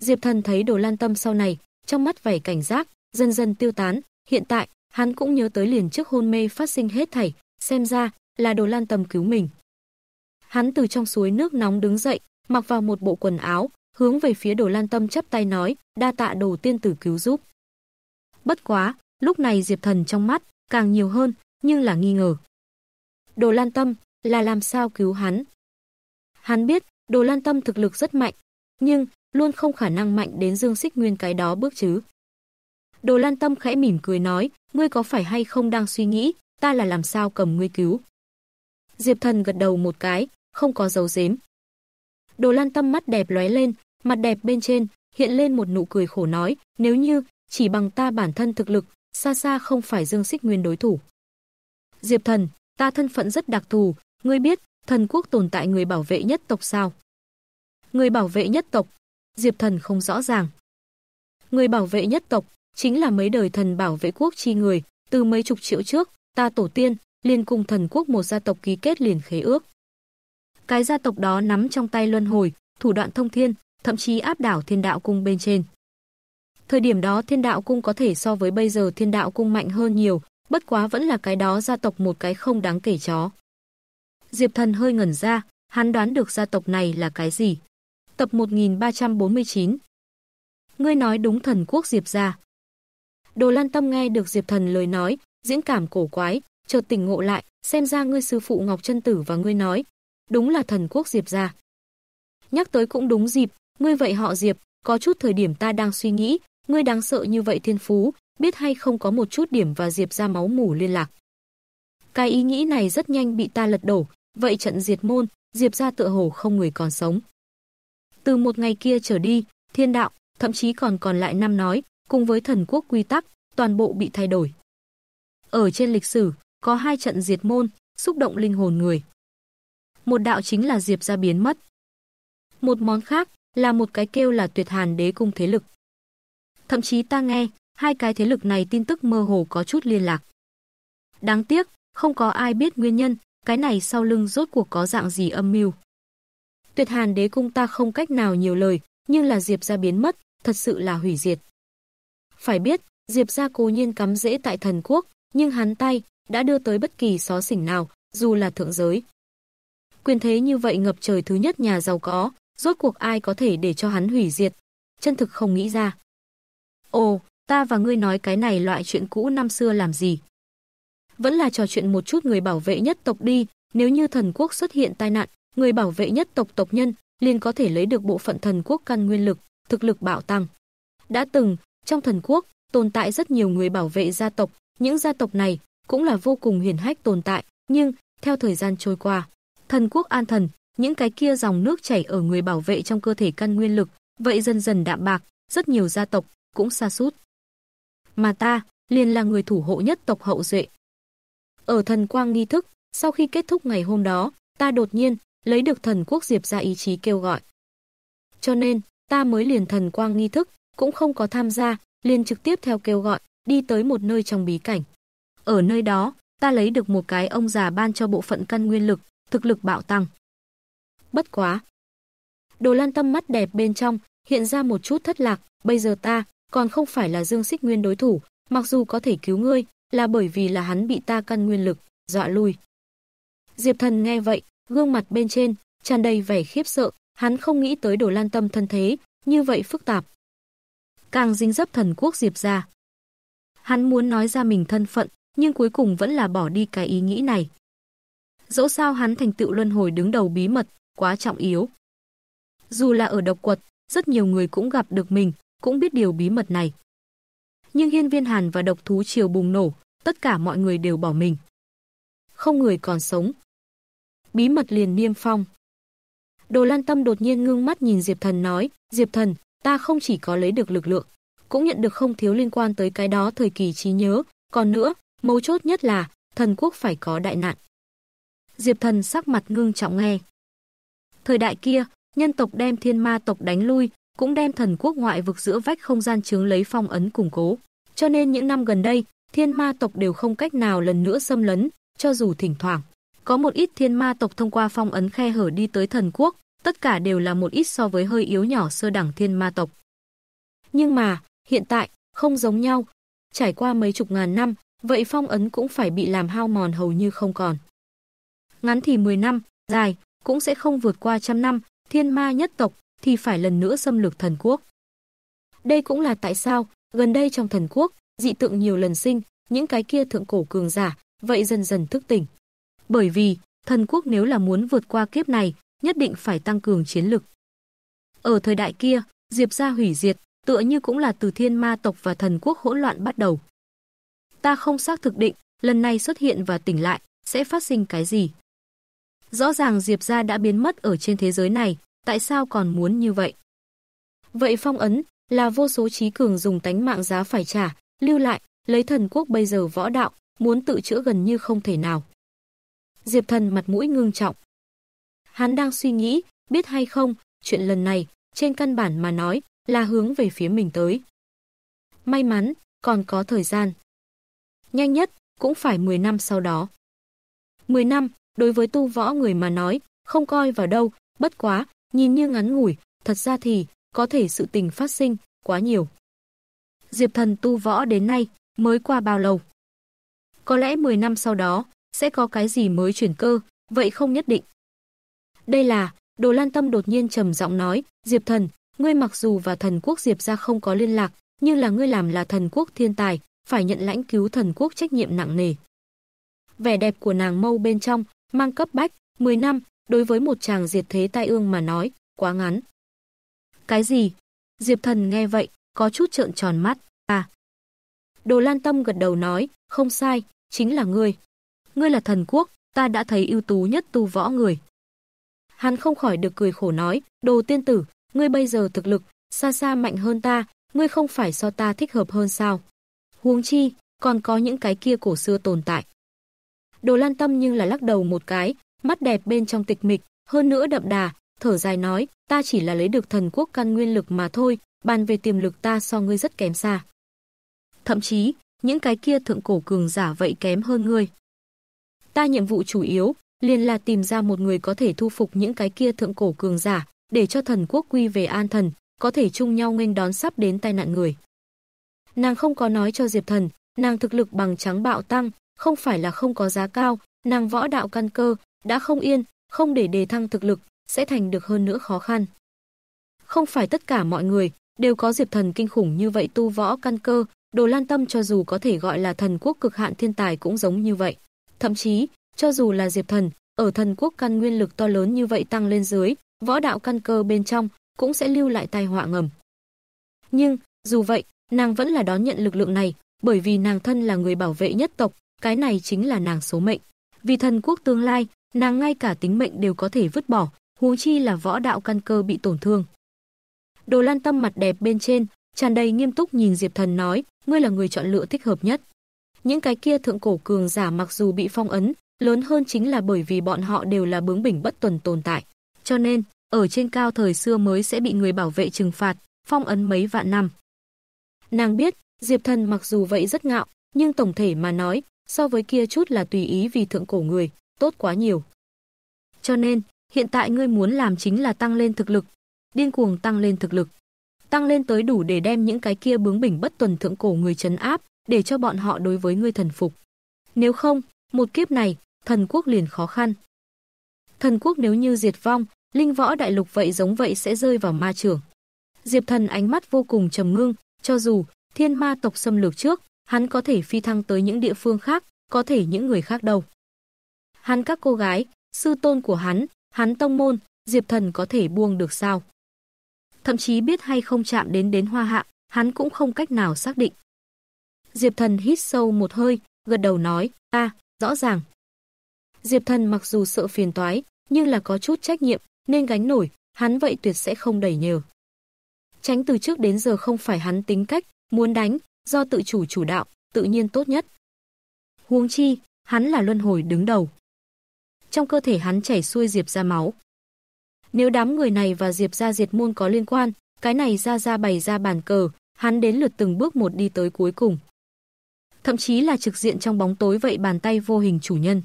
Diệp Thần thấy Đồ Lan Tâm sau này, trong mắt vẻ cảnh giác dần dần tiêu tán, hiện tại hắn cũng nhớ tới liền trước hôn mê phát sinh hết thảy, xem ra là Đồ Lan Tâm cứu mình. Hắn từ trong suối nước nóng đứng dậy, mặc vào một bộ quần áo, hướng về phía Đồ Lan Tâm chắp tay nói, đa tạ Đồ tiên tử cứu giúp. Bất quá, lúc này Diệp Thần trong mắt càng nhiều hơn, nhưng là nghi ngờ. Đồ Lan Tâm là làm sao cứu hắn? Hắn biết Đồ Lan Tâm thực lực rất mạnh, nhưng luôn không khả năng mạnh đến Dương Xích Nguyên cái đó bước chứ. Đồ Lan Tâm khẽ mỉm cười nói, ngươi có phải hay không đang suy nghĩ, ta là làm sao cầm ngươi cứu. Diệp Thần gật đầu một cái, không có dấu dếm. Đồ Lan Tâm mắt đẹp lóe lên, mặt đẹp bên trên hiện lên một nụ cười khổ nói, nếu như chỉ bằng ta bản thân thực lực, xa xa không phải Dương Xích Nguyên đối thủ. Diệp Thần, ta thân phận rất đặc thù, ngươi biết, thần quốc tồn tại người bảo vệ nhất tộc sao? Người bảo vệ nhất tộc Diệp Thần không rõ ràng. Người bảo vệ nhất tộc chính là mấy đời thần bảo vệ quốc chi người, từ mấy chục triệu trước, ta tổ tiên liên cùng thần quốc một gia tộc ký kết liền khế ước. Cái gia tộc đó nắm trong tay luân hồi, thủ đoạn thông thiên, thậm chí áp đảo Thiên Đạo cung bên trên. Thời điểm đó Thiên Đạo cung có thể so với bây giờ Thiên Đạo cung mạnh hơn nhiều, bất quá vẫn là cái đó gia tộc một cái không đáng kể chó. Diệp Thần hơi ngẩn ra, hắn đoán được gia tộc này là cái gì tập 1349. Ngươi nói đúng thần quốc Diệp gia. Đồ Lan Tâm nghe được Diệp Thần lời nói, diễn cảm cổ quái, chợt tỉnh ngộ lại, xem ra ngươi sư phụ Ngọc Chân Tử và ngươi nói, đúng là thần quốc Diệp gia. Nhắc tới cũng đúng dịp, ngươi vậy họ Diệp, có chút thời điểm ta đang suy nghĩ, ngươi đáng sợ như vậy thiên phú, biết hay không có một chút điểm và Diệp gia máu mủ liên lạc. Cái ý nghĩ này rất nhanh bị ta lật đổ, vậy trận diệt môn, Diệp gia tựa hồ không người còn sống. Từ một ngày kia trở đi, thiên đạo, thậm chí còn còn lại năm nói, cùng với thần quốc quy tắc, toàn bộ bị thay đổi. Ở trên lịch sử, có hai trận diệt môn, xúc động linh hồn người. Một đạo chính là Diệp gia biến mất. Một món khác là một cái kêu là tuyệt hàn đế cung thế lực. Thậm chí ta nghe, hai cái thế lực này tin tức mơ hồ có chút liên lạc. Đáng tiếc, không có ai biết nguyên nhân, cái này sau lưng rốt cuộc có dạng gì âm mưu. Tuyệt Hàn Đế cung ta không cách nào nhiều lời, nhưng là Diệp gia biến mất, thật sự là hủy diệt. Phải biết, Diệp gia cố nhiên cắm rễ tại thần quốc, nhưng hắn tay đã đưa tới bất kỳ xó xỉnh nào, dù là thượng giới. Quyền thế như vậy ngập trời thứ nhất nhà giàu có, rốt cuộc ai có thể để cho hắn hủy diệt? Chân thực không nghĩ ra. Ồ, ta và ngươi nói cái này loại chuyện cũ năm xưa làm gì? Vẫn là trò chuyện một chút người bảo vệ nhất tộc đi, nếu như thần quốc xuất hiện tai nạn, người bảo vệ nhất tộc tộc nhân liền có thể lấy được bộ phận thần quốc căn nguyên lực, thực lực bảo tăng. Đã từng, trong thần quốc tồn tại rất nhiều người bảo vệ gia tộc, những gia tộc này cũng là vô cùng hiển hách tồn tại, nhưng theo thời gian trôi qua, thần quốc an thần, những cái kia dòng nước chảy ở người bảo vệ trong cơ thể căn nguyên lực, vậy dần dần đạm bạc, rất nhiều gia tộc cũng sa sút. Mà ta, liền là người thủ hộ nhất tộc hậu duệ. Ở thần quang nghi thức, sau khi kết thúc ngày hôm đó, ta đột nhiên lấy được thần quốc Diệp ra ý chí kêu gọi. Cho nên, ta mới liền thần quang nghi thức, cũng không có tham gia, liền trực tiếp theo kêu gọi, đi tới một nơi trong bí cảnh. Ở nơi đó, ta lấy được một cái ông già ban cho bộ phận căn nguyên lực, thực lực bạo tăng. Bất quá. Đồ Lan Tâm mắt đẹp bên trong, hiện ra một chút thất lạc, bây giờ ta còn không phải là Dương Xích Nguyên đối thủ, mặc dù có thể cứu ngươi, là bởi vì là hắn bị ta căn nguyên lực dọa lui. Diệp Thần nghe vậy, gương mặt bên trên tràn đầy vẻ khiếp sợ, hắn không nghĩ tới Đồ Lan Tâm thân thế như vậy phức tạp. Càng dính dấp thần quốc Diệp gia. Hắn muốn nói ra mình thân phận, nhưng cuối cùng vẫn là bỏ đi cái ý nghĩ này. Dẫu sao hắn thành tựu luân hồi đứng đầu bí mật, quá trọng yếu. Dù là ở độc quật, rất nhiều người cũng gặp được mình, cũng biết điều bí mật này. Nhưng hiên viên hàn và độc thú triều bùng nổ, tất cả mọi người đều bỏ mình. Không người còn sống, bí mật liền niêm phong. Đồ Lan Tâm đột nhiên ngưng mắt nhìn Diệp Thần nói, "Diệp Thần, ta không chỉ có lấy được lực lượng, cũng nhận được không thiếu liên quan tới cái đó thời kỳ trí nhớ, còn nữa, mấu chốt nhất là thần quốc phải có đại nạn." Diệp Thần sắc mặt ngưng trọng nghe. Thời đại kia, nhân tộc đem thiên ma tộc đánh lui, cũng đem thần quốc ngoại vực giữa vách không gian chướng lấy phong ấn củng cố. Cho nên những năm gần đây, thiên ma tộc đều không cách nào lần nữa xâm lấn, cho dù thỉnh thoảng có một ít thiên ma tộc thông qua phong ấn khe hở đi tới thần quốc, tất cả đều là một ít so với hơi yếu nhỏ sơ đẳng thiên ma tộc. Nhưng mà, hiện tại, không giống nhau. Trải qua mấy chục ngàn năm, vậy phong ấn cũng phải bị làm hao mòn hầu như không còn. Ngắn thì 10 năm, dài, cũng sẽ không vượt qua trăm năm, thiên ma nhất tộc thì phải lần nữa xâm lược thần quốc. Đây cũng là tại sao, gần đây trong thần quốc, dị tượng nhiều lần sinh, những cái kia thượng cổ cường giả, vậy dần dần thức tỉnh bởi vì thần quốc nếu là muốn vượt qua kiếp này, nhất định phải tăng cường chiến lực. Ở thời đại kia, Diệp gia hủy diệt, tựa như cũng là từ thiên ma tộc và thần quốc hỗn loạn bắt đầu. Ta không xác thực định, lần này xuất hiện và tỉnh lại, sẽ phát sinh cái gì? Rõ ràng Diệp gia đã biến mất ở trên thế giới này, tại sao còn muốn như vậy? Vậy phong ấn là vô số trí cường dùng tánh mạng giá phải trả, lưu lại, lấy thần quốc bây giờ võ đạo, muốn tự chữa gần như không thể nào. Diệp Thần mặt mũi ngưng trọng. Hắn đang suy nghĩ, biết hay không, chuyện lần này, trên căn bản mà nói, là hướng về phía mình tới. May mắn, còn có thời gian. Nhanh nhất, cũng phải 10 năm sau đó. 10 năm, đối với tu võ người mà nói, không coi vào đâu, bất quá, nhìn như ngắn ngủi, thật ra thì, có thể sự tình phát sinh, quá nhiều. Diệp thần tu võ đến nay, mới qua bao lâu? Có lẽ 10 năm sau đó, sẽ có cái gì mới chuyển cơ, vậy không nhất định. Đây là, Đồ Lan Tâm đột nhiên trầm giọng nói, Diệp Thần, ngươi mặc dù và thần quốc Diệp ra không có liên lạc, nhưng là ngươi làm là thần quốc thiên tài, phải nhận lãnh cứu thần quốc trách nhiệm nặng nề. Vẻ đẹp của nàng mâu bên trong, mang cấp bách, 10 năm, đối với một chàng diệt thế tai ương mà nói, quá ngắn. Cái gì? Diệp Thần nghe vậy, có chút trợn tròn mắt, à. Đồ Lan Tâm gật đầu nói, không sai, chính là ngươi ngươi là thần quốc, ta đã thấy ưu tú nhất tu võ người. Hắn không khỏi được cười khổ nói, đồ tiên tử, ngươi bây giờ thực lực, xa xa mạnh hơn ta, ngươi không phải so ta thích hợp hơn sao. Huống chi, còn có những cái kia cổ xưa tồn tại. Đồ lan tâm nhưng là lắc đầu một cái, mắt đẹp bên trong tịch mịch, hơn nữa đậm đà, thở dài nói, ta chỉ là lấy được thần quốc căn nguyên lực mà thôi, bàn về tiềm lực ta so ngươi rất kém xa. Thậm chí, những cái kia thượng cổ cường giả vậy kém hơn ngươi. Ta nhiệm vụ chủ yếu liền là tìm ra một người có thể thu phục những cái kia thượng cổ cường giả, để cho thần quốc quy về an thần, có thể chung nhau nghênh đón sắp đến tai nạn người. Nàng không có nói cho Diệp Thần, nàng thực lực bằng trắng bạo tăng, không phải là không có giá cao, nàng võ đạo căn cơ đã không yên, không để đề thăng thực lực sẽ thành được hơn nữa khó khăn. Không phải tất cả mọi người đều có Diệp Thần kinh khủng như vậy tu võ căn cơ, Đồ Lan Tâm cho dù có thể gọi là thần quốc cực hạn thiên tài cũng giống như vậy. Thậm chí, cho dù là Diệp Thần, ở thần quốc căn nguyên lực to lớn như vậy tăng lên dưới, võ đạo căn cơ bên trong cũng sẽ lưu lại tai họa ngầm. Nhưng, dù vậy, nàng vẫn là đón nhận lực lượng này, bởi vì nàng thân là người bảo vệ nhất tộc, cái này chính là nàng số mệnh. Vì thần quốc tương lai, nàng ngay cả tính mệnh đều có thể vứt bỏ, huống chi là võ đạo căn cơ bị tổn thương. Đồ Lan Tâm mặt đẹp bên trên, tràn đầy nghiêm túc nhìn Diệp Thần nói, ngươi là người chọn lựa thích hợp nhất. Những cái kia thượng cổ cường giả mặc dù bị phong ấn, lớn hơn chính là bởi vì bọn họ đều là bướng bỉnh bất tuần tồn tại. Cho nên, ở trên cao thời xưa mới sẽ bị người bảo vệ trừng phạt, phong ấn mấy vạn năm. Nàng biết, Diệp Thần mặc dù vậy rất ngạo, nhưng tổng thể mà nói, so với kia chút là tùy ý vì thượng cổ người, tốt quá nhiều. Cho nên, hiện tại ngươi muốn làm chính là tăng lên thực lực, điên cuồng tăng lên thực lực. Tăng lên tới đủ để đem những cái kia bướng bỉnh bất tuần thượng cổ người chấn áp, để cho bọn họ đối với ngươi thần phục. Nếu không, một kiếp này, thần quốc liền khó khăn. Thần quốc nếu như diệt vong, linh võ đại lục vậy giống vậy sẽ rơi vào ma trường. Diệp thần ánh mắt vô cùng trầm ngưng, cho dù thiên ma tộc xâm lược trước, hắn có thể phi thăng tới những địa phương khác, có thể những người khác đâu. Hắn các cô gái, sư tôn của hắn, hắn tông môn, Diệp thần có thể buông được sao? Thậm chí biết hay không chạm đến đến hoa hạ, hắn cũng không cách nào xác định. Diệp Thần hít sâu một hơi, gật đầu nói, a, rõ ràng. Diệp Thần mặc dù sợ phiền toái, nhưng là có chút trách nhiệm, nên gánh nổi, hắn vậy tuyệt sẽ không đẩy nhờ. Tránh từ trước đến giờ không phải hắn tính cách, muốn đánh, do tự chủ chủ đạo, tự nhiên tốt nhất. Huống chi, hắn là luân hồi đứng đầu. Trong cơ thể hắn chảy xuôi Diệp ra máu. Nếu đám người này và Diệp ra diệt môn có liên quan, cái này ra ra bày ra bàn cờ, hắn đến lượt từng bước một đi tới cuối cùng thậm chí là trực diện trong bóng tối vậy bàn tay vô hình chủ nhân.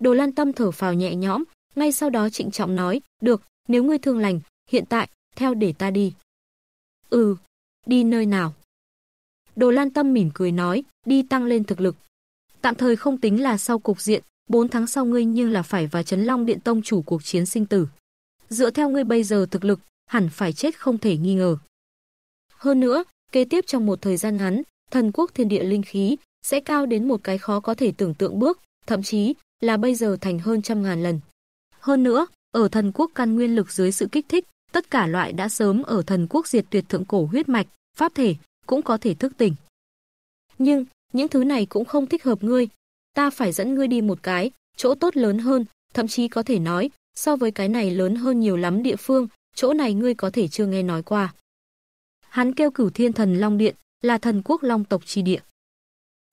Đồ Lan Tâm thở phào nhẹ nhõm, ngay sau đó trịnh trọng nói, "Được, nếu ngươi thương lành, hiện tại theo để ta đi." "Ừ, đi nơi nào?" Đồ Lan Tâm mỉm cười nói, "Đi tăng lên thực lực. Tạm thời không tính là sau cục diện, 4 tháng sau ngươi nhưng là phải và chấn Long Điện Tông chủ cuộc chiến sinh tử. Dựa theo ngươi bây giờ thực lực, hẳn phải chết không thể nghi ngờ. Hơn nữa, kế tiếp trong một thời gian ngắn, thần quốc thiên địa linh khí sẽ cao đến một cái khó có thể tưởng tượng bước, thậm chí là bây giờ thành hơn trăm ngàn lần. Hơn nữa, ở thần quốc căn nguyên lực dưới sự kích thích, tất cả loại đã sớm ở thần quốc diệt tuyệt thượng cổ huyết mạch, pháp thể cũng có thể thức tỉnh. Nhưng, những thứ này cũng không thích hợp ngươi, ta phải dẫn ngươi đi một cái, chỗ tốt lớn hơn, thậm chí có thể nói, so với cái này lớn hơn nhiều lắm địa phương, chỗ này ngươi có thể chưa nghe nói qua. Hắn kêu cửu thiên thần long điện, là thần quốc long tộc chi địa.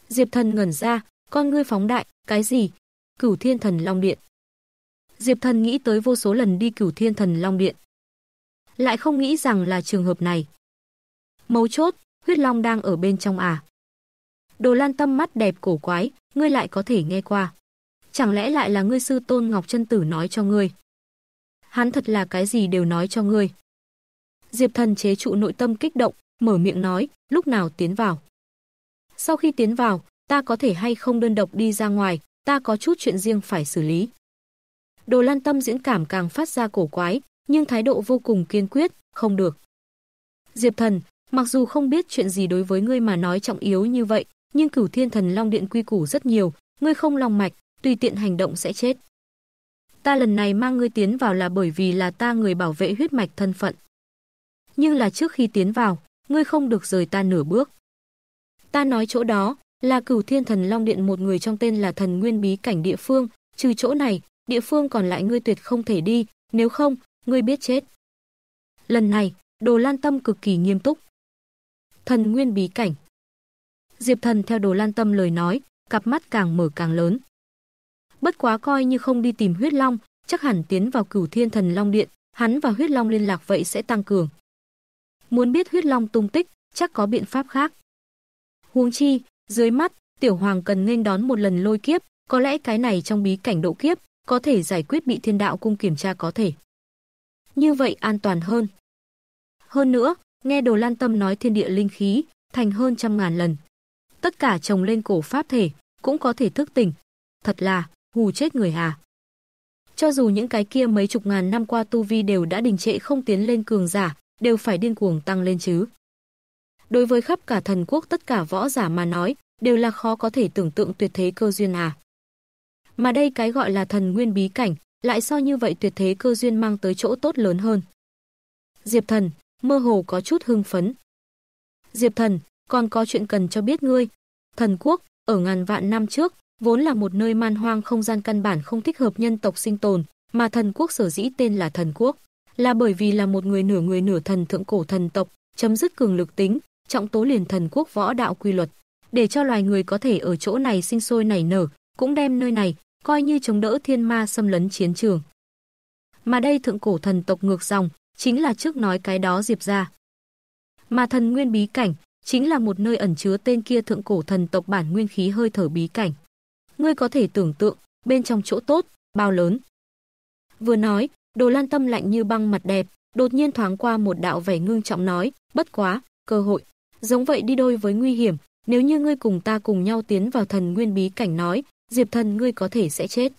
Diệp Thần ngẩn ra, con ngươi phóng đại, cái gì? Cửu Thiên Thần Long Điện. Diệp Thần nghĩ tới vô số lần đi Cửu Thiên Thần Long Điện, lại không nghĩ rằng là trường hợp này. Mấu chốt, huyết long đang ở bên trong à? Đồ Lan Tâm mắt đẹp cổ quái, ngươi lại có thể nghe qua. Chẳng lẽ lại là ngươi sư tôn Ngọc Chân Tử nói cho ngươi? Hắn thật là cái gì đều nói cho ngươi. Diệp Thần chế trụ nội tâm kích động, mở miệng nói, lúc nào tiến vào. Sau khi tiến vào, ta có thể hay không đơn độc đi ra ngoài, ta có chút chuyện riêng phải xử lý. Đồ Lan Tâm diễn cảm càng phát ra cổ quái, nhưng thái độ vô cùng kiên quyết, không được. Diệp Thần, mặc dù không biết chuyện gì đối với ngươi mà nói trọng yếu như vậy, nhưng Cửu Thiên Thần Long Điện quy củ rất nhiều, ngươi không lòng mạch, tùy tiện hành động sẽ chết. Ta lần này mang ngươi tiến vào là bởi vì là ta người bảo vệ huyết mạch thân phận. Nhưng là trước khi tiến vào, ngươi không được rời ta nửa bước. Ta nói chỗ đó là Cửu Thiên Thần Long Điện một người trong tên là Thần Nguyên Bí cảnh địa phương, trừ chỗ này, địa phương còn lại ngươi tuyệt không thể đi, nếu không, ngươi biết chết. Lần này, Đồ Lan Tâm cực kỳ nghiêm túc. Thần Nguyên Bí cảnh. Diệp Thần theo Đồ Lan Tâm lời nói, cặp mắt càng mở càng lớn. Bất quá coi như không đi tìm huyết long, chắc hẳn tiến vào Cửu Thiên Thần Long Điện, hắn và huyết long liên lạc vậy sẽ tăng cường muốn biết huyết long tung tích, chắc có biện pháp khác. Huống chi, dưới mắt, tiểu hoàng cần nên đón một lần lôi kiếp, có lẽ cái này trong bí cảnh độ kiếp, có thể giải quyết bị thiên đạo cung kiểm tra có thể. Như vậy an toàn hơn. Hơn nữa, nghe đồ lan tâm nói thiên địa linh khí, thành hơn trăm ngàn lần. Tất cả trồng lên cổ pháp thể, cũng có thể thức tỉnh. Thật là, hù chết người hà. Cho dù những cái kia mấy chục ngàn năm qua tu vi đều đã đình trệ không tiến lên cường giả, đều phải điên cuồng tăng lên chứ. Đối với khắp cả thần quốc tất cả võ giả mà nói, đều là khó có thể tưởng tượng tuyệt thế cơ duyên à. Mà đây cái gọi là thần nguyên bí cảnh, lại so như vậy tuyệt thế cơ duyên mang tới chỗ tốt lớn hơn. Diệp thần, mơ hồ có chút hưng phấn. Diệp thần, còn có chuyện cần cho biết ngươi. Thần quốc, ở ngàn vạn năm trước, vốn là một nơi man hoang không gian căn bản không thích hợp nhân tộc sinh tồn, mà thần quốc sở dĩ tên là thần quốc là bởi vì là một người nửa người nửa thần thượng cổ thần tộc, chấm dứt cường lực tính, trọng tố liền thần quốc võ đạo quy luật, để cho loài người có thể ở chỗ này sinh sôi nảy nở, cũng đem nơi này coi như chống đỡ thiên ma xâm lấn chiến trường. Mà đây thượng cổ thần tộc ngược dòng, chính là trước nói cái đó diệp ra. Mà thần nguyên bí cảnh, chính là một nơi ẩn chứa tên kia thượng cổ thần tộc bản nguyên khí hơi thở bí cảnh. Ngươi có thể tưởng tượng, bên trong chỗ tốt, bao lớn. Vừa nói, Đồ Lan Tâm lạnh như băng mặt đẹp, đột nhiên thoáng qua một đạo vẻ ngưng trọng nói, "Bất quá, cơ hội, giống vậy đi đôi với nguy hiểm, nếu như ngươi cùng ta cùng nhau tiến vào thần nguyên bí cảnh nói, Diệp Thần ngươi có thể sẽ chết."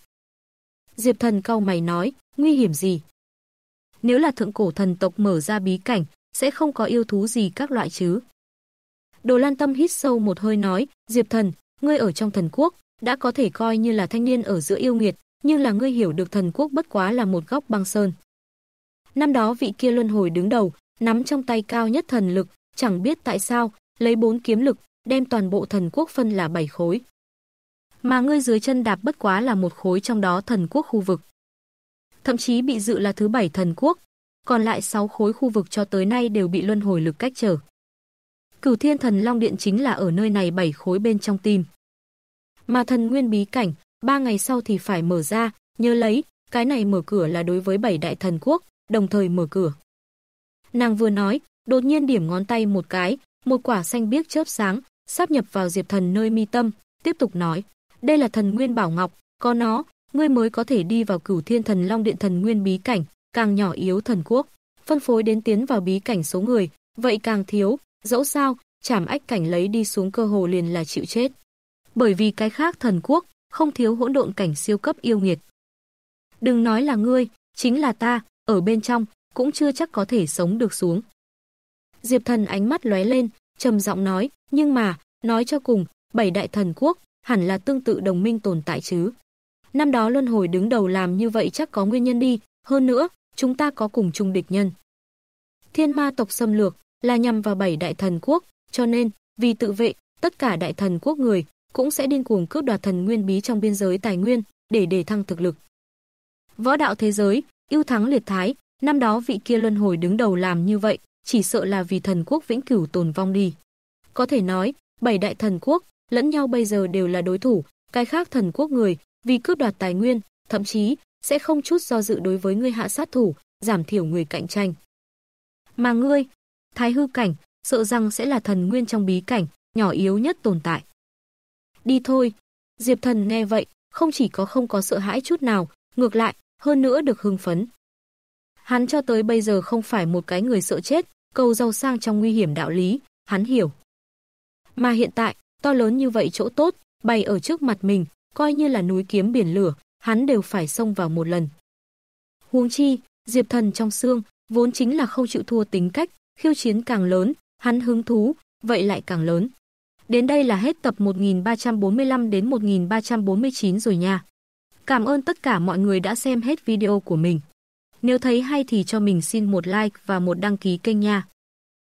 Diệp Thần cau mày nói, "Nguy hiểm gì?" Nếu là thượng cổ thần tộc mở ra bí cảnh, sẽ không có yêu thú gì các loại chứ? Đồ Lan Tâm hít sâu một hơi nói, "Diệp Thần, ngươi ở trong thần quốc, đã có thể coi như là thanh niên ở giữa yêu nghiệt, như là ngươi hiểu được thần quốc bất quá là một góc băng sơn. Năm đó vị kia luân hồi đứng đầu, nắm trong tay cao nhất thần lực, chẳng biết tại sao, lấy bốn kiếm lực, đem toàn bộ thần quốc phân là bảy khối. Mà ngươi dưới chân đạp bất quá là một khối trong đó thần quốc khu vực. Thậm chí bị dự là thứ bảy thần quốc, còn lại sáu khối khu vực cho tới nay đều bị luân hồi lực cách trở. Cửu Thiên Thần Long Điện chính là ở nơi này bảy khối bên trong tim. Mà thần nguyên bí cảnh, ba ngày sau thì phải mở ra, nhớ lấy, cái này mở cửa là đối với bảy đại thần quốc, đồng thời mở cửa. Nàng vừa nói, đột nhiên điểm ngón tay một cái, một quả xanh biếc chớp sáng, sắp nhập vào Diệp Thần nơi mi tâm, tiếp tục nói, đây là thần nguyên bảo ngọc, có nó, ngươi mới có thể đi vào Cửu Thiên Thần Long Điện thần nguyên bí cảnh, càng nhỏ yếu thần quốc, phân phối đến tiến vào bí cảnh số người, vậy càng thiếu, dẫu sao, chảm ách cảnh lấy đi xuống cơ hồ liền là chịu chết. Bởi vì cái khác thần quốc, không thiếu hỗn độn cảnh siêu cấp yêu nghiệt. Đừng nói là ngươi, chính là ta, ở bên trong cũng chưa chắc có thể sống được xuống. Diệp Thần ánh mắt lóe lên, trầm giọng nói, nhưng mà, nói cho cùng, bảy đại thần quốc hẳn là tương tự đồng minh tồn tại chứ. Năm đó Luân Hồi đứng đầu làm như vậy chắc có nguyên nhân đi, hơn nữa, chúng ta có cùng chung địch nhân. Thiên ma tộc xâm lược là nhằm vào bảy đại thần quốc, cho nên, vì tự vệ, tất cả đại thần quốc người cũng sẽ điên cuồng cướp đoạt thần nguyên bí trong biên giới tài nguyên để đề thăng thực lực. Võ đạo thế giới, ưu thắng liệt thái, năm đó vị kia luân hồi đứng đầu làm như vậy, chỉ sợ là vì thần quốc vĩnh cửu tồn vong đi. Có thể nói, bảy đại thần quốc lẫn nhau bây giờ đều là đối thủ, cái khác thần quốc người vì cướp đoạt tài nguyên, thậm chí sẽ không chút do dự đối với ngươi hạ sát thủ, giảm thiểu người cạnh tranh. Mà ngươi, Thái hư cảnh, sợ rằng sẽ là thần nguyên trong bí cảnh, nhỏ yếu nhất tồn tại đi thôi. Diệp Thần nghe vậy, không chỉ có không có sợ hãi chút nào, ngược lại, hơn nữa được hưng phấn. Hắn cho tới bây giờ không phải một cái người sợ chết, cầu giàu sang trong nguy hiểm đạo lý, hắn hiểu. Mà hiện tại, to lớn như vậy chỗ tốt, bày ở trước mặt mình, coi như là núi kiếm biển lửa, hắn đều phải xông vào một lần. Huống chi, Diệp Thần trong xương, vốn chính là không chịu thua tính cách, khiêu chiến càng lớn, hắn hứng thú, vậy lại càng lớn. Đến đây là hết tập 1345 đến 1349 rồi nha. Cảm ơn tất cả mọi người đã xem hết video của mình. Nếu thấy hay thì cho mình xin một like và một đăng ký kênh nha.